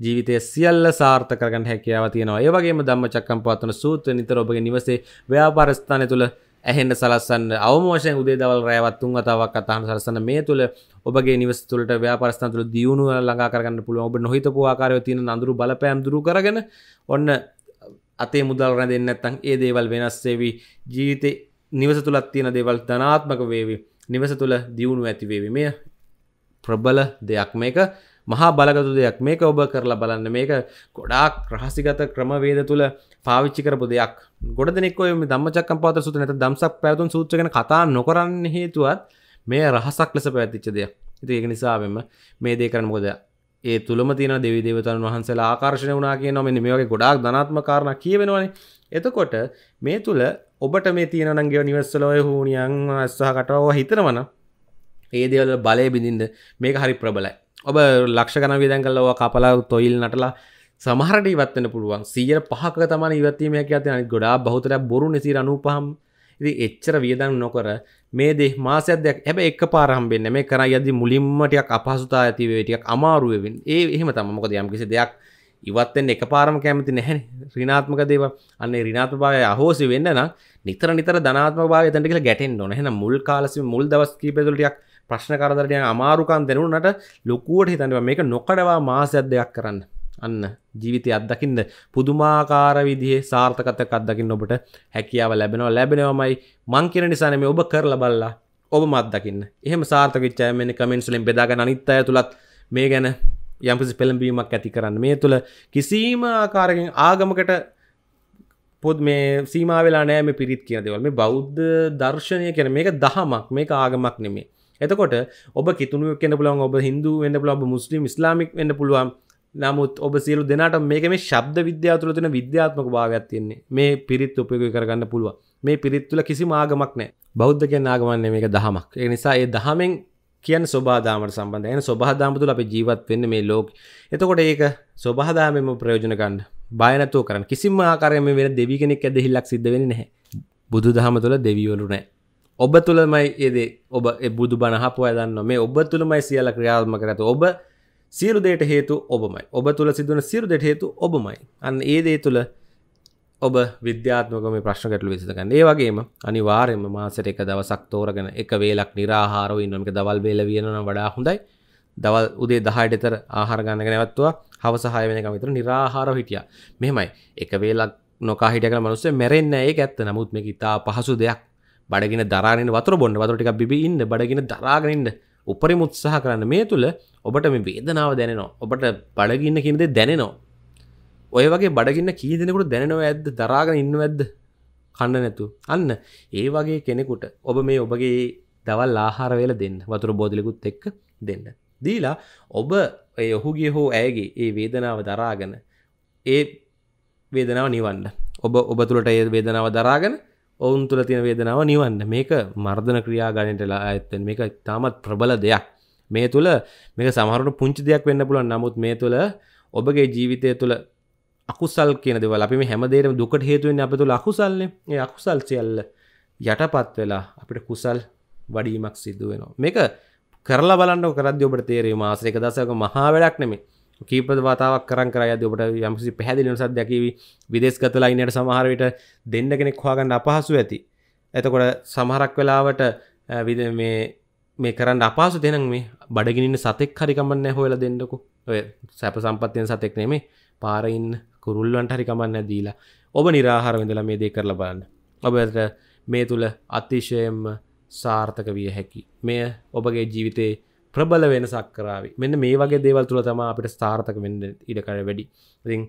ජීවිතය සියල්ල සාර්ථකරගන්න හැකියාව තියෙනවා ඒවගේම දම්ම චක්කම් පවත්වන සූත්‍ර නිතර ඔබගේ නිවසේ ව්‍යාපාරස්ථානය තුළ ඇහෙන්ට සලස්සන්න අවමෝෂයෙන් උදේ දවල් රෑවත් තුන් අතාවක් අතහන සලසන්න මේ තුළ ඔබගේ නිවස් තුළට ව්‍යාපරස්ථාන තුළ දියුණුව ළඟා කරගන්න පුළුවන් ඔබ නොහිතපු ආකාරය තියෙන අඳුරු බලපෑම් දුරු කරගෙන ඔන්න අතේ මුදල් රැඳෙන්නේ නැත්නම් ඒ දේවල් වෙනස් වෙවි ජීවිතේ නිවස තුලක් තියෙන දේවල් ධනාත්මක වේවි නිවස තුළ දියුණුව ඇති වේවි මෙය ප්‍රබල දෙයක් මේක මහා බලගතු දෙයක් මේක ඔබ කරලා බලන්න මේක ගොඩාක් ක්‍රහසිගත ක්‍රමවේද තුළ පාවිච්චි කරපු දෙයක් ගොඩ දෙනෙක් ඔය ධම්මචක්කම් පවත සූත්‍ර නැත්නම් ධම්සක් පැවතුම් සූත්‍ර ගැන කතා නොකරන්න හේතුවත් මේ රහසක් ලෙස පැවතිච්ච දෙයක්. ඉතින් ඒක නිසාවෙම මේ දේ කරන්න මොකද ඒ තුළම තියෙන දෙවි දේවතාවුන් වහන්සේලා ආකර්ෂණය වුණා කියනවා මෙන්න මේ වගේ ගොඩාක් ධනාත්මක කාරණා කියවෙනවනේ. එතකොට මේ තුල ඔබට මේ තියෙන නම් ගේ නිවර්සල ඔය හුණියන් අස්සහ කටවව හිතනවනම් ඒ දේවල් බලය බිඳින්න මේක හරි ප්‍රබලයි. ඔබ ලක්ෂ කන විදන් කල්ලව කපලා තොයිල් නටලා සමහරට ඉවත්වන්න පුළුවන් සියර පහක තමන ඉවත්වීමයක් ඇති අනි ගොඩා බහතර බොරු නිසි අනුපහම් ඉති එච්චර වියදන් නොකර මේ දෙ මාසයදයක් හැබ එක් පාරහම්බෙන්න්න මේ කර යදදි මුලින්මටයක් අපහසුතා ඇතිවේටියක් අමාරුවෙන් ඒ එහෙම තමමකද යම් කිසි දෙයක් ඉවත්තෙන් එක පාරම කැමති නැහැ රිනාත්මක දේව අන්නේ රිනාත්ම භාවය අහෝසි වෙන්න නම් නිතර නිතර ධනාත්ම භාව තැට කියලා ගැටෙන් නොන හෙන මුල් කාලසි මුල් දවස් කීපෙතුලටයක් ප්‍රශ්න කරදරටය අමාරුකන් දෙනුනට ලොකුවට හිතන්නවා මේක නොකඩවා මාසයක් දෙයක් කරන්න අන්න ජීවිතය අත්දකින්න පුදුමාකාර විදිහේ සාර්ථකතක අත්දකින්න ඔබට හැකියාව ලැබෙනවා ලැබෙනවමයි මං කියන නිසානේ මේ ඔබ කරලා බලලා ඔබ මත්දකින්න එහෙම සාර්ථකච්චය මෙන්න කමෙන්ට්ස් වලින් බෙදාගෙන අනිත් අය තුලත් මේ ගැන යම්කිසි පෙළඹීමක් ඇති කරන්න මේ තුළ කිසිීම ආකාරකින් ආගමකට පොත් මේ සීමාවෙලා නෑ මේ පිරිත් කියන දෙවල් මේ බෞද්ධ දර්ශනය කැන මේක දහමක් මේක ආගමක් නෙමේ එතකොට ඔබ කිතුුණු කෙන පුළන් ඔබ හිදු වන්න පුළ ඔබ මුස්ලිම් ස්ලාමික් වන්න පුළුවන් නමුත් ඔබ සියලු දෙනට මේක මේ ශබ්ද විද්‍යාතුල තින විද්‍යාත්මක භාගත්තියන්නේ මේ පිරිත් උපයක කරගන්න පුළුව මේ පිරිත්තුල කිසි මාගමක් නෑ බෞද්ධ කියෙන් ආගමන්නේ මේක දහමක් ඒ නිසා ඒ දහමෙන් කියන ස්වබාදාමට සම්බන්ධ එන ස්වබහදාමතුල අපි ජීවත් වෙන්න මේ ලෝක එතකොට ඒක ස්වබහදාමම ප්‍රයෝජනකන්න බයනතුව කරන්න කිසිම ආකාරයම වෙන දෙවි කෙනෙක් ඇදහිල්ලක් සිද්ධ වෙන නැහැ බුදු දහම තුළ දෙවියවලු නෑ ඔබ තුළමයි ඒදේ ඔබ බුදු බණහපුව දන්න මේ ඔබ තුළමයි සියල ක්‍රියාත්ම කරත ඔබ සිරුදයට හේතු ඔබමයි ඔබ තුළ සිදුවන සිරුදට හේතු ඔබමයි අන්න ඒදේ තුළ ඔබ විද්‍යාත්මකම ප්‍රශ්නකටල විසිතකන්න ඒ වගේම අනිවාරයම මාසට එක දවසක් තෝරගෙන එක වේලක් නිරාහාරෝ ඉන්නක දවල් වේල වියෙනන වඩා හොඳයි දවල් උදේ දහයටතර ආහාරගන්න ගැනවත්වා හවසහය වෙනක විතර නිරාහාරෝ හිටිය මෙහෙමයි එක වේලක් නොකාහිටක මනුස්සේ මැරෙන්න්න ඒ ඇත්ත නමුත් මේ ඉතා පහසු දෙයක් බඩගෙන දරාගෙන වතුර බොන්න වතුර ටිකක් බිබී ඉන්න බඩගෙන දරාගෙන ඉන්න උපරිම උත්සාහ කරන්න මේ තුල ඔබට මේ වේදනාව දැනෙනවා ඔබට බඩගින්න කියන දේ දැනෙනවා ඔය වගේ බඩගින්න කී දෙනෙකුට දැනෙනව ඇද්ද දරාගෙන ඉන්නව ඇද්ද කන්න නැතු අන්න ඒ වගේ කෙනෙකුට ඔබ මේ ඔබගේ දවල් ආහාර වේල දෙන්න වතුර බෝධිලිකුත් එක්ක දෙන්න දීලා ඔබ ඒ ඔහුගේ හෝ ඇයගේ ඒ වේදනාව දරාගෙන ඒ වේදනාව නිවන්න ඔබ ඔබ තුළට ඒ වේදනාව දරාගෙන ඔවුන් තුළ තියෙන වේදනාව නිවන්න මේක මර්ධන ක්‍රියා ගණටලා ඇත්තෙන් මේක තාමත් ප්‍රබල දෙයක් මේ තුළ මේක සමහරට පුංචි දෙයක් වෙන්න පුළුවන් නමුත් මේ තුළ ඔබගේ ජීවිතය තුළ අකුසල් කියන දෙවල අපි හැමදේරම දුකට හේතුවෙන් අප තුළ අකුසල්න්නේ ඒ අකුසල් සියල්ල යටපත් වෙලා අපිට කුසල් වඩීමක් සිද්ධ වෙනවා මේක කරලා බලන්න කරද්‍ය ඔබට තේරේ මාසයක දසක මහා වැඩක් නෙමේ කීපද වතාවක් කරන් කරයද ඔබට යම්සි පැදිලි නිසත් දැකිවී විදෙස් ගතලා ඉන්නට සමහරවිට දෙන්න කෙනෙක් හවාගන්න අපහසු ඇති. ඇතකොට සමහරක් වෙලාවට විද මේ මේ කරන්න අපාසු දෙන මේ බඩගිනින්න සතෙක් හරිකමන්න හොල දෙන්නකු ඔය සැප සම්පත්තියෙන් සතෙක් නෙමේ පාරයින් කුරුල්ලන්ට හරිකමන්න දීලා ඔබ නිරාහාර විඳලා මේ දේ කරලා බලන්න. ඔබට මේ තුළ අතිශයම සාර්ථක විය හැකි. මෙය ඔබගේ ජීවිතයේ ප්‍රබල වෙනසක් කරාව මෙන්න මේ වගේ දේවල් තුළ තම අපට ස්ථාර්ථක වෙන්ඩ ඉඩකර වැඩි ඉතින්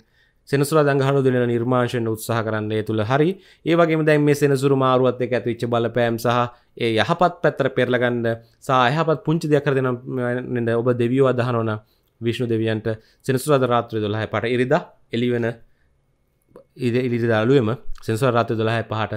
සෙනසුර දංගහනු දෙන නිර්මාශයෙන් උත්සාහ කරන්නේ තුළ හරි ඒවගේ දැන් මේ සෙනසුරු මාරුවත් එක ඇතු විච්ච බලපෑම් සහ ඒ යහපත් පැත්තර පෙරලගන්න සාහපත් පුංචි දෙයක් දෙන ඔබ දෙවියෝ අදහනොන විශ්ණු දෙවියන්ට සෙනසුරද රාත්‍රය දොළහ පට ඉරිද එලිවෙන ඉද ඉරිදාලුවම සෙන්සුව රාත්‍රය දොළහ පහට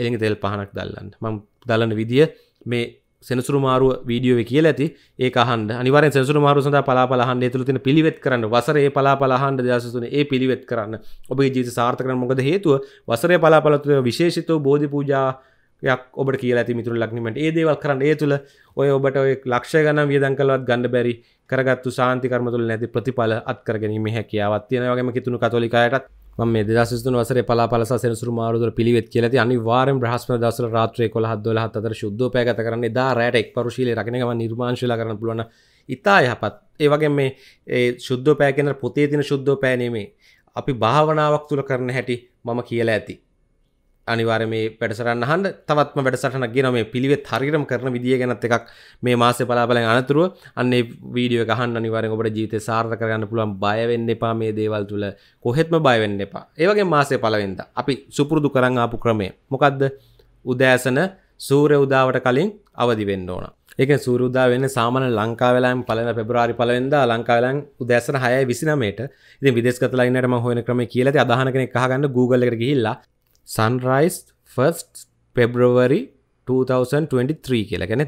එළි තෙල් පහනක් දල්ලන්න මං දලන විදිිය මේ සෙනසුරු මාරුව වීඩියෝ කියල ඇති ඒ හන්ඩ අනිවර සෙසු මාරුසට පලාපලහන්ඩ තුළ තින පිළිවෙත් කරන්න වසරේ පලාපලහන්ඩ දසතුන ඒ පිළිවෙත් කරන්න ඔබේ ජීත සාර්ථකන මොකද හේතුව වසරය පලාපලතුව විශේෂිතව බෝධි පූජායක් ඔබට කිය ඇති මිතුර ලක්නීමට ඒ දේවල් කරන්න ඒ තුළ ඔය ඔබට ඔය ලක්ෂය ගන වියදංකලවත් ගණඩ බැරි කරගත්තු සාන්තිකරමතුල නැති ප්‍රතිඵල අත්කරගැනීම හැකියාවත් තියෙනවගේම කිතුුණු කතොලිකායටත් මේ දසතුන වසර පලාපල සෙනසුර මාරුදුර පිළිවෙත් කියලති අනිවාරෙන් බ්‍රහස්ම දසල රාත්‍රය කොළ හදොල හතර ශුද්ධ පැගත කරන්න දා රෑට එක් පරුශීල රකනව නිර්මාංශල කරන පුලන ඉතා යහපත් ඒවගේ මේ ශුද්ධ පෑකෙන පොතේ තින ශුද්ධ පෑනීමේ අපි භාවනාවක් තුළ කරන හැටි මම කියලා ඇති අනිවාර මේ වැඩසටන් අහන්න තවත්ම වැඩසටන ගෙන මේ පිළිවෙත් හරිරම කරන විදිිය ගැනත් එකක් මේ මාස පලාබල අනතුරුව අන්නේ වීඩිය ගහන්න අනිවාරෙන් ඔබට ජීත සාර්ථ කරගන්න පුළුවන් බයවෙන්න එපා මේ දේවල් තුළ කොහෙත්ම බයවෙන්න එපා ඒවගේ මාසේ පලවෙද අපි සුපුරුදු කරන්න ආපු ක්‍රමය මොකක්ද උදෑසන සූරය උදාවට කලින් අවදි වෙන්න ඕන එක සූරුදා වෙන්න සාමන ලංකාවෙලෑම් පලන පෙබරාරි පලවෙද ලංකාවලන් උදෑසන හය විසිනමට ඉති විදෙස්කතලයින්නටම හොන ක්‍රම කියලති අදහන කෙන කහගන්න Google එකට ගහිල්ලා සන්රයිස් ෆස්ට පෙබ්‍රවරි 2023 කියලා ගැන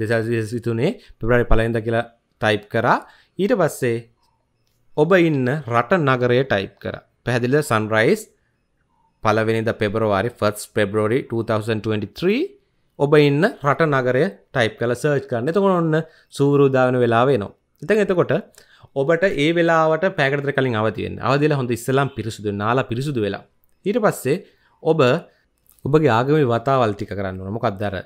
දෙදසිතුනේ පෙබ්‍රරි පලයින්ද කියලා ටයිප් කරා ඊට පස්සේ ඔබ ඉන්න රට නගරය ටයිප් කර පැහැදිල සන්රයිස් පලවෙනිද පෙබරවාරි ෆස් පෙබරෝරි 2023 ඔබ ඉන්න රට නගරය ටයිප් කල සර්ච් කරන්න එතකොට ඔන්න සූරුදාවන වෙලාවේ නවා ඉතන් එතකොට ඔබට ඒ වෙලාවට පැකට කලින් අවතියෙන් අවදිල හොඳ ඉස්සලම් පිරිසුදු නාලා පිරිසුදු වෙලා ඊට පස්සේ ඔබ ඔබගේ ආගම වතාවල් ටික කරන්න ඕන මොකක් දර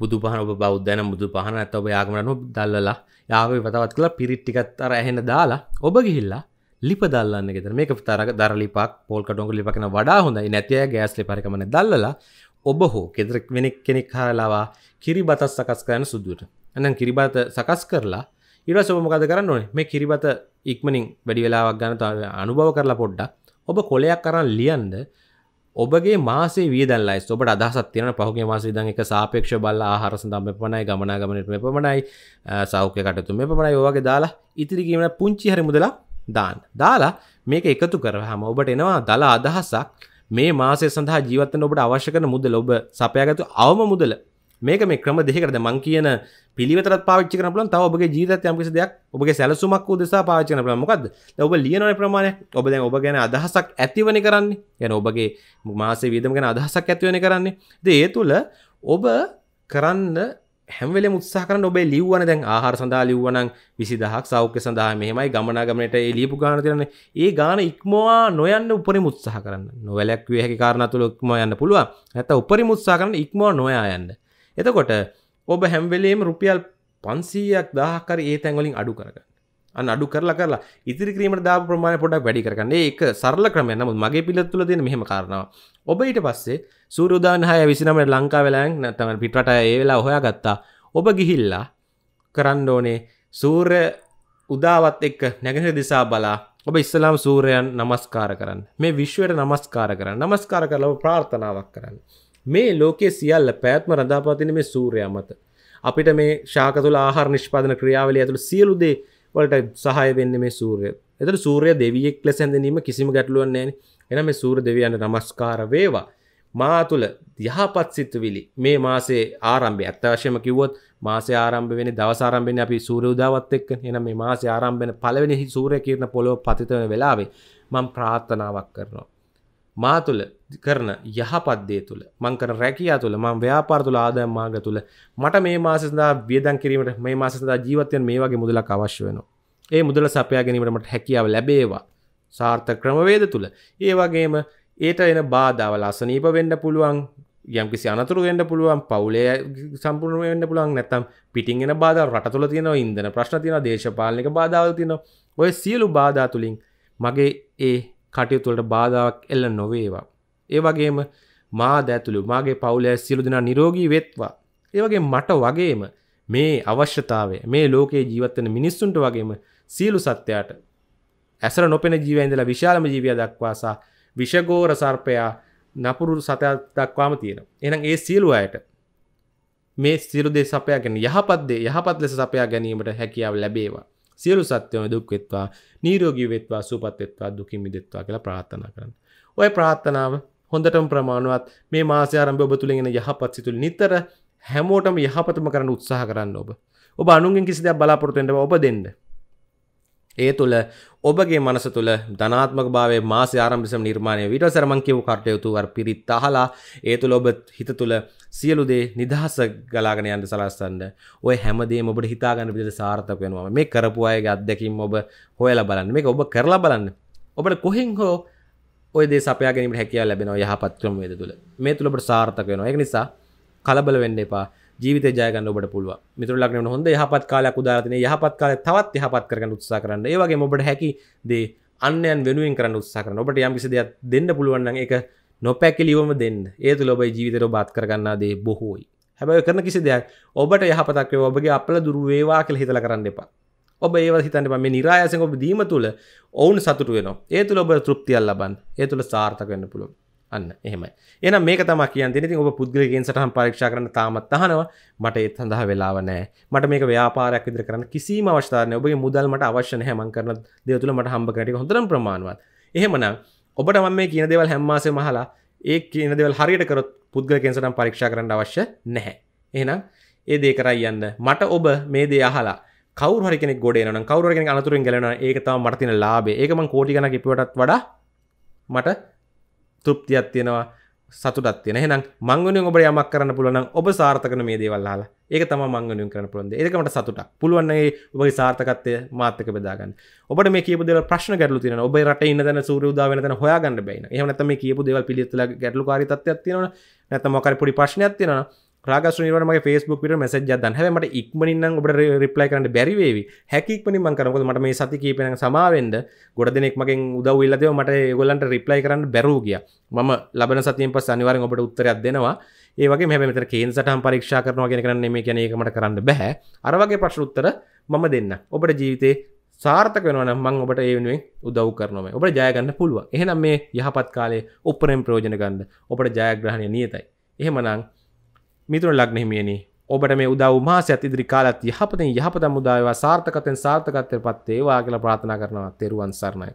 බුදු පහන ඔබ බෞද්ධන බුදු පහන ඇත ඔබ යාගමන දල්ලලා යාග වතවත් කලා පිරිට්ටිකත් අර ඇහෙන දාලා ඔබ ගිහිල්ලා ලිප දල්ලන්න ගෙතර මේක තරක දර ලිපක් පොල් කටොග ලිපකන වඩා හොඳයි නැතිය ගෑස්ලි පරිකමන දල්ලලා ඔබ හෝ කෙදරක් වෙනෙක් කෙනෙක් හරලවා කිරි බතස් සකස් කරන සුදුට ඇනම් කිරිබත සකස් කරලා ඉරස මොකද කරන්න ඕනේ මේ කිරිබත ඉක්මනින් වැඩි වෙලාවක් ගන්න අනුභව කරලා පොඩ්ඩක් ඔබ කොලයක් කරන් ලියන්ඩ ඔබගේ මාසේ වීදල්ලයි ඔබට අදහසත් තියෙන පහුගේ මාස දන් එක සාපේක්ෂ බල්ල ආහාරස දම් පනයි ගමනා ගමනට මෙ පමණයි සෞඛ්‍ය කටතු මෙ පමණයි ඔවගේ දාලා ඉතිරිගීමන පුංචි හරි මුදලා දාන්න දාලා මේක එකතු කරහම ඔබට එනවා දලා අදහසක් මේ මාසය සඳහා ජීවත්තන ඔබට අවශ්‍යකන මුදල ඔබ සපයාගතු අවම මුදල මේක මේ ක්‍රම දෙකකට මං කියන පිළිවෙතරත් පාවිච්චි කරන පුළුවන් තව ඔබගේ ජීවිතයත් යම් කිසි දෙයක් ඔබගේ සැලසුමක් වූ දෙසා පාවිච්චි කරන පුළුවන් මොකද්ද දැන් ඔබ ලියනවනේ ප්‍රමාණයක් ඔබ දැන් ඔබ ගැන අදහසක් ඇතිවනේ කරන්නේ يعني ඔබගේ මාසේ වියදම ගැන අදහසක් ඇතිවනේ කරන්නේ ඉතින් ඒ තුල ඔබ කරන්න හැම වෙලේම උත්සාහ කරන්න ඔබේ ලියුවනේ දැන් ආහාර සඳහා ලියුවනම් 20000ක් සෞඛ්‍ය සඳහා මෙහෙමයි ගමනාගමනයට ඒ ලියපු ගාන තියෙනනේ ඒ ගාන ඉක්මවා නොයන්න උපරිම උත්සාහ කරන්න නොවැළැක්විය හැකි කාරණා තුල ඉක්මවා යන්න පුළුවන් නැත්නම් උපරිම උත්සාහ කරන්න ඉක්මවා නොයා යන්න එතකොට ඔබ හැම්වෙලේම රුපියල් පන්සීයක් දාහකර ඒ තැන්වලින් අඩු කරගන්න අන්න අඩු කරලා කරලා ඉතිරි කිරීමට දාපු ප්‍රමාණය පොඩක් වැඩි කරගන්න ඒක සරල ක්‍රමය නමුත් මගේ පිළිතුර තුළ දෙන මෙහෙම කාරණාව ඔබ ඊට පස්සේ සූර්යෝදාන 6 29ට ලංකාවේ ලෑන් නැත්නම් පිටරට ඒ වෙලාව හොයාගත්තා ඔබ ගිහිල්ලා කරන්න ඕනේ සූර්ය උදාවත් එක්ක නැගෙනහිර දිසා බලා ඔබ ඉස්සලාම් සූරයන් නමස්කාර කරන්න මේ විශ්වයට නමස්කාර කරන්න නමස්කාර කරලව ප්‍රාර්ථනාවක් කරන්න මේ ලෝකයේ සියල්ල පැත්ම රඳාපවතින මේ සූර්යා මත. අපිට මේ ශාක තුළ ආහාර නිෂ්පාදන ක්‍රියාවලිය ඇතුළු සියලු දේ වලට සහාය වෙන්නේ මේ සූර්යය. එතකොට සූර්ය දෙවියෙක් ලෙස හැඳින්වීම කිසිම ගැටලුවක් නැහැ නේ. එහෙනම් මේ සූර්ය දෙවියන්ට নমස්කාර වේවා. මා තුළ යහපත් සිතුවිලි මේ මාසේ ආරම්භය අත්‍යවශ්‍යම කිව්වොත් මාසේ ආරම්භ වෙන දවස ආරම්භ වෙන්නේ අපි සූර්ය උදාවත් එක්ක එහෙනම් මේ මාසේ ආරම්භ වෙන පළවෙනි සූර්ය කිරණ පොළොව පතිත වෙන වෙලාවේ මම ප්‍රාර්ථනාවක් කරනවා මා තුළ කරන යහපත්දේ තුළ මංකර රැකයා තුළ මං ව්‍යාපාර තුළ ආදයම් මාග තුළ මට මේ මාසදා වියදන් කිරීමට මේ මාසදා ජීවතයෙන් මේ වගේ මුදලක් අවශ්‍ය වෙන ඒ මුදල සපයා ගැනීමටමට හැකියාව ලැබේවා සාර්ථ ක්‍රමවේද තුළ ඒ වගේම ඒට එන බාධාවල අසනීප වෙන්න පුළුවන් යම්කිසි අනතුරු වෙන්න පුළුවන් පවුලේ සම්පූර්ණ වෙන්න පුළුවන් නැත්තම් පිටින් එන බාධා රට තුළ තියෙනවා ඉන්ධන ප්‍රශ්න තියෙනවා දේශපාලනික බාධාවල් තියෙනවා ඔය සියලු බාධා තුලින් මගේ ඒ කටයුතුවලට බාධාවක් එල්ල නොවේවා. ඒ වගේම මා දැතුළු මාගේ පවුලෑ සියලු දෙනා නිරෝගී වෙත්වා. ඒ වගේ මට වගේම මේ අවශ්‍යතාවය මේ ලෝකයේ ජීවත්වන මිනිස්සුන්ට වගේම සියලු සත්‍යයට ඇසර නොපෙන ජීවඇඳලා විශාලම ජීවිය දක්වාසා විෂගෝර සර්පයා නපුරු සතයක් දක්වාම තියෙන. එනම් ඒ සියලු අයට මේ සිරු දෙ සපයා ගැන යහපත්දේ යහපත් ලෙස සපයා ගැනීමට හැකියාව ලැබේවා. සියලු සත්‍යම දුක් වෙත්වා නීරෝගී වෙත්වා සුවපත් වෙත්වා දුකින් මිදෙත්වා කියලා ප්‍රාර්ථනා කරන්න. ඔය ප්‍රාර්ථනාව හොඳටම ප්‍රමාණවත් මේ මාසය ආරම්භය ඔබ තුලින් එන යහපත් සිතුවිලි නිතර හැමෝටම යහපතම කරන්න උත්සාහ කරන්න ඔබ. ඔබ අනුන්ගෙන් කිසි දෙයක් බලාපොරොත්තු වෙන්න ඔබ දෙන්න. ඒ තුළ ඔබගේ මනස තුළ ධනාත්මක භාවේ මාස ආරම්භිසම නිර්මාණය විට සරමං කියව කටයුතු වර පිරිත් අහලා ඒ තුළ ඔබ හිත තුළ සියලු දේ නිදහස ගලාගෙන යන්න සලස්සන්න ඔය හැමදේම ඔබට හිතා ගන්න විදිහට සාර්ථක වෙනවා මේ කරපු අයගේ අත්දැකීම් ඔබ හොයලා බලන්න මේක ඔබ කරලා බලන්න ඔබට කොහෙන් හෝ ඔය දේ සපයා ගැනීමට හැකියාව ලැබෙනවා යහපත් ක්‍රමවේද තුළ මේ තුළ ඔබට සාර්ථක වෙනවා ඒක නිසා කලබල වෙන්න එපා ජීවිත ජයගන්න ඔබට පුළුව මිතුරලක්න හොඳ යහපත් කාලයක් උදාරතින යහපත් කාල තවත් යහපත් කරන්න උත්සා කරන්න ඒවගේ ඔබට හැකි දේ අන්‍යන් වෙනුවෙන් කරන්න උත්සා කරන ඔබට යම් කිසි දෙයක් දෙන්න පුළුවන් එක නොපැකිලිවම දෙන්න ඒ තුළ ඔබයි ජීවිතර බාත් කරගන්නා දේ බොහෝයි හැබැයි කරන කිසි දෙයක් ඔබට යහපතක්ව ඔබගේ අපල දුරුවේවා කළ හිතල කරන්න එපා ඔබ ඒව හිතන්න මේ නිරායසෙන් ඔබ දීම තුළ ඔවුන් සතුටුවෙන ඒ තුළ ඔබ තෘප්තියල් ලබන් ඒ තුළ සාර්ථක වෙන්න පුළුවන් අන්න එහෙම එන මේක තම කියන්ති ඔබ පුද්ගලගෙන් සටහන් පරීක්ෂ කරන තාමත් අහනවා මට ඒත් සඳහා වෙලාව නෑ මට මේක ව්‍යාපාරයක් විදිර කරන්න කිසිම අවස්ථානය ඔබගේ මුදල්මට අවශ්‍ය හැමන් කරන දෙවතුළ මට හම්බ කරට හොඳර ප්‍රමාණවත් එහෙමනම් ඔබට මම මේ කියන දෙවල් හැම්මාසේ මහලා ඒ කියන දෙවල් හරියට කරොත් පුද්ගලගෙන් සටන් පරීක්ෂ කරන්න අවශ්‍ය නැහැ එහෙනම් ඒ දේ කරයි යන්න මට ඔබ මේ දේ අහලා කවර කෙනෙ ගොඩ න කවර කෙන අනතුරින් ගලන ඒක තම මටතින ලාබේ ඒකම කෝටිගන කිපිටත් වඩා මට තෘප්තියක් තියෙනවා සතුටක් තියෙන එහෙනම් මංගුණියෙන් ඔබට යමක් කරන්න පුළුවන් නම් ඔබ සාර්ථකන මේ දේවල් අහලා ඒක තමයි මංගුණියෙන් කරන්න පුළුවන් දේ. ඒකමට සතුටක්. පුළුවන් නම් ඒ ඔබගේ සාර්ථකත්වය මාත් එක්ක බෙදා ගන්න. ඔබට මේ කියපු දේවල් ප්‍රශ්න ගැටලු තියෙනවා. ඔබේ රටේ ඉන්න තැන සූර්ය උදා වෙන තැන හොයා ගන්න බැහැ නේද? එහෙම නැත්නම් මේ කියපු දේවල් පිළිතුරලා ගැටලුකාරී තත්ත්වයක් තියෙනවනේ. නැත්නම් මොකක් හරි පොඩි ප්‍රශ්නයක් තියෙනවනේ. රාගස්නිවට මගේ ෆස්බුක් විට මැසජ දන් හැමට ඉක්මනින්න ඔබට රිප්ලයි කරට බැරිවේවි හැකික්මනි මංකරකො මට මේ සති කීපෙන සමාවෙන්ද ගොඩ දෙනෙක් මගින් උදව්විල්ලදව මට ගොලන්ට රිප්ලයි කරන්න බැරූගිය මම ලබන සතියෙන් පස් අනිවාරෙන් ඔබට උත්තරයක් දෙනවා ඒවගේ හැම මෙතර කේන් සටම් පරීක්ෂා කරනවා ගෙන කරන්න මේ කැනෙකට කරන්න බැහැ අරවගේ ප්‍රශ් උත්තර මම දෙන්න ඔබට ජීවිතේ සාර්ථක වෙනවන මං ඔබට ඒ වෙනුවෙන් උදව් කරනම ඔබට ජයගන්න පුළුව එහෙනම් මේ යහපත් කාලේ උපරෙන් ප්‍රෝජන ගන්න ඔබට ජයග්‍රහණය නියතයි එහෙමනම් මිතුර ලග්න හිමියනි ඔබට මේ උදව් මාසයත් ඉදිරි කාලත් යහපතෙන් යහපත මුදාවේවා සාර්ථකත්වයෙන් සාර්ථකත්වයට පත් වේවා කියලා ප්‍රාර්ථනා කරනවා තෙරුවන් සරණයි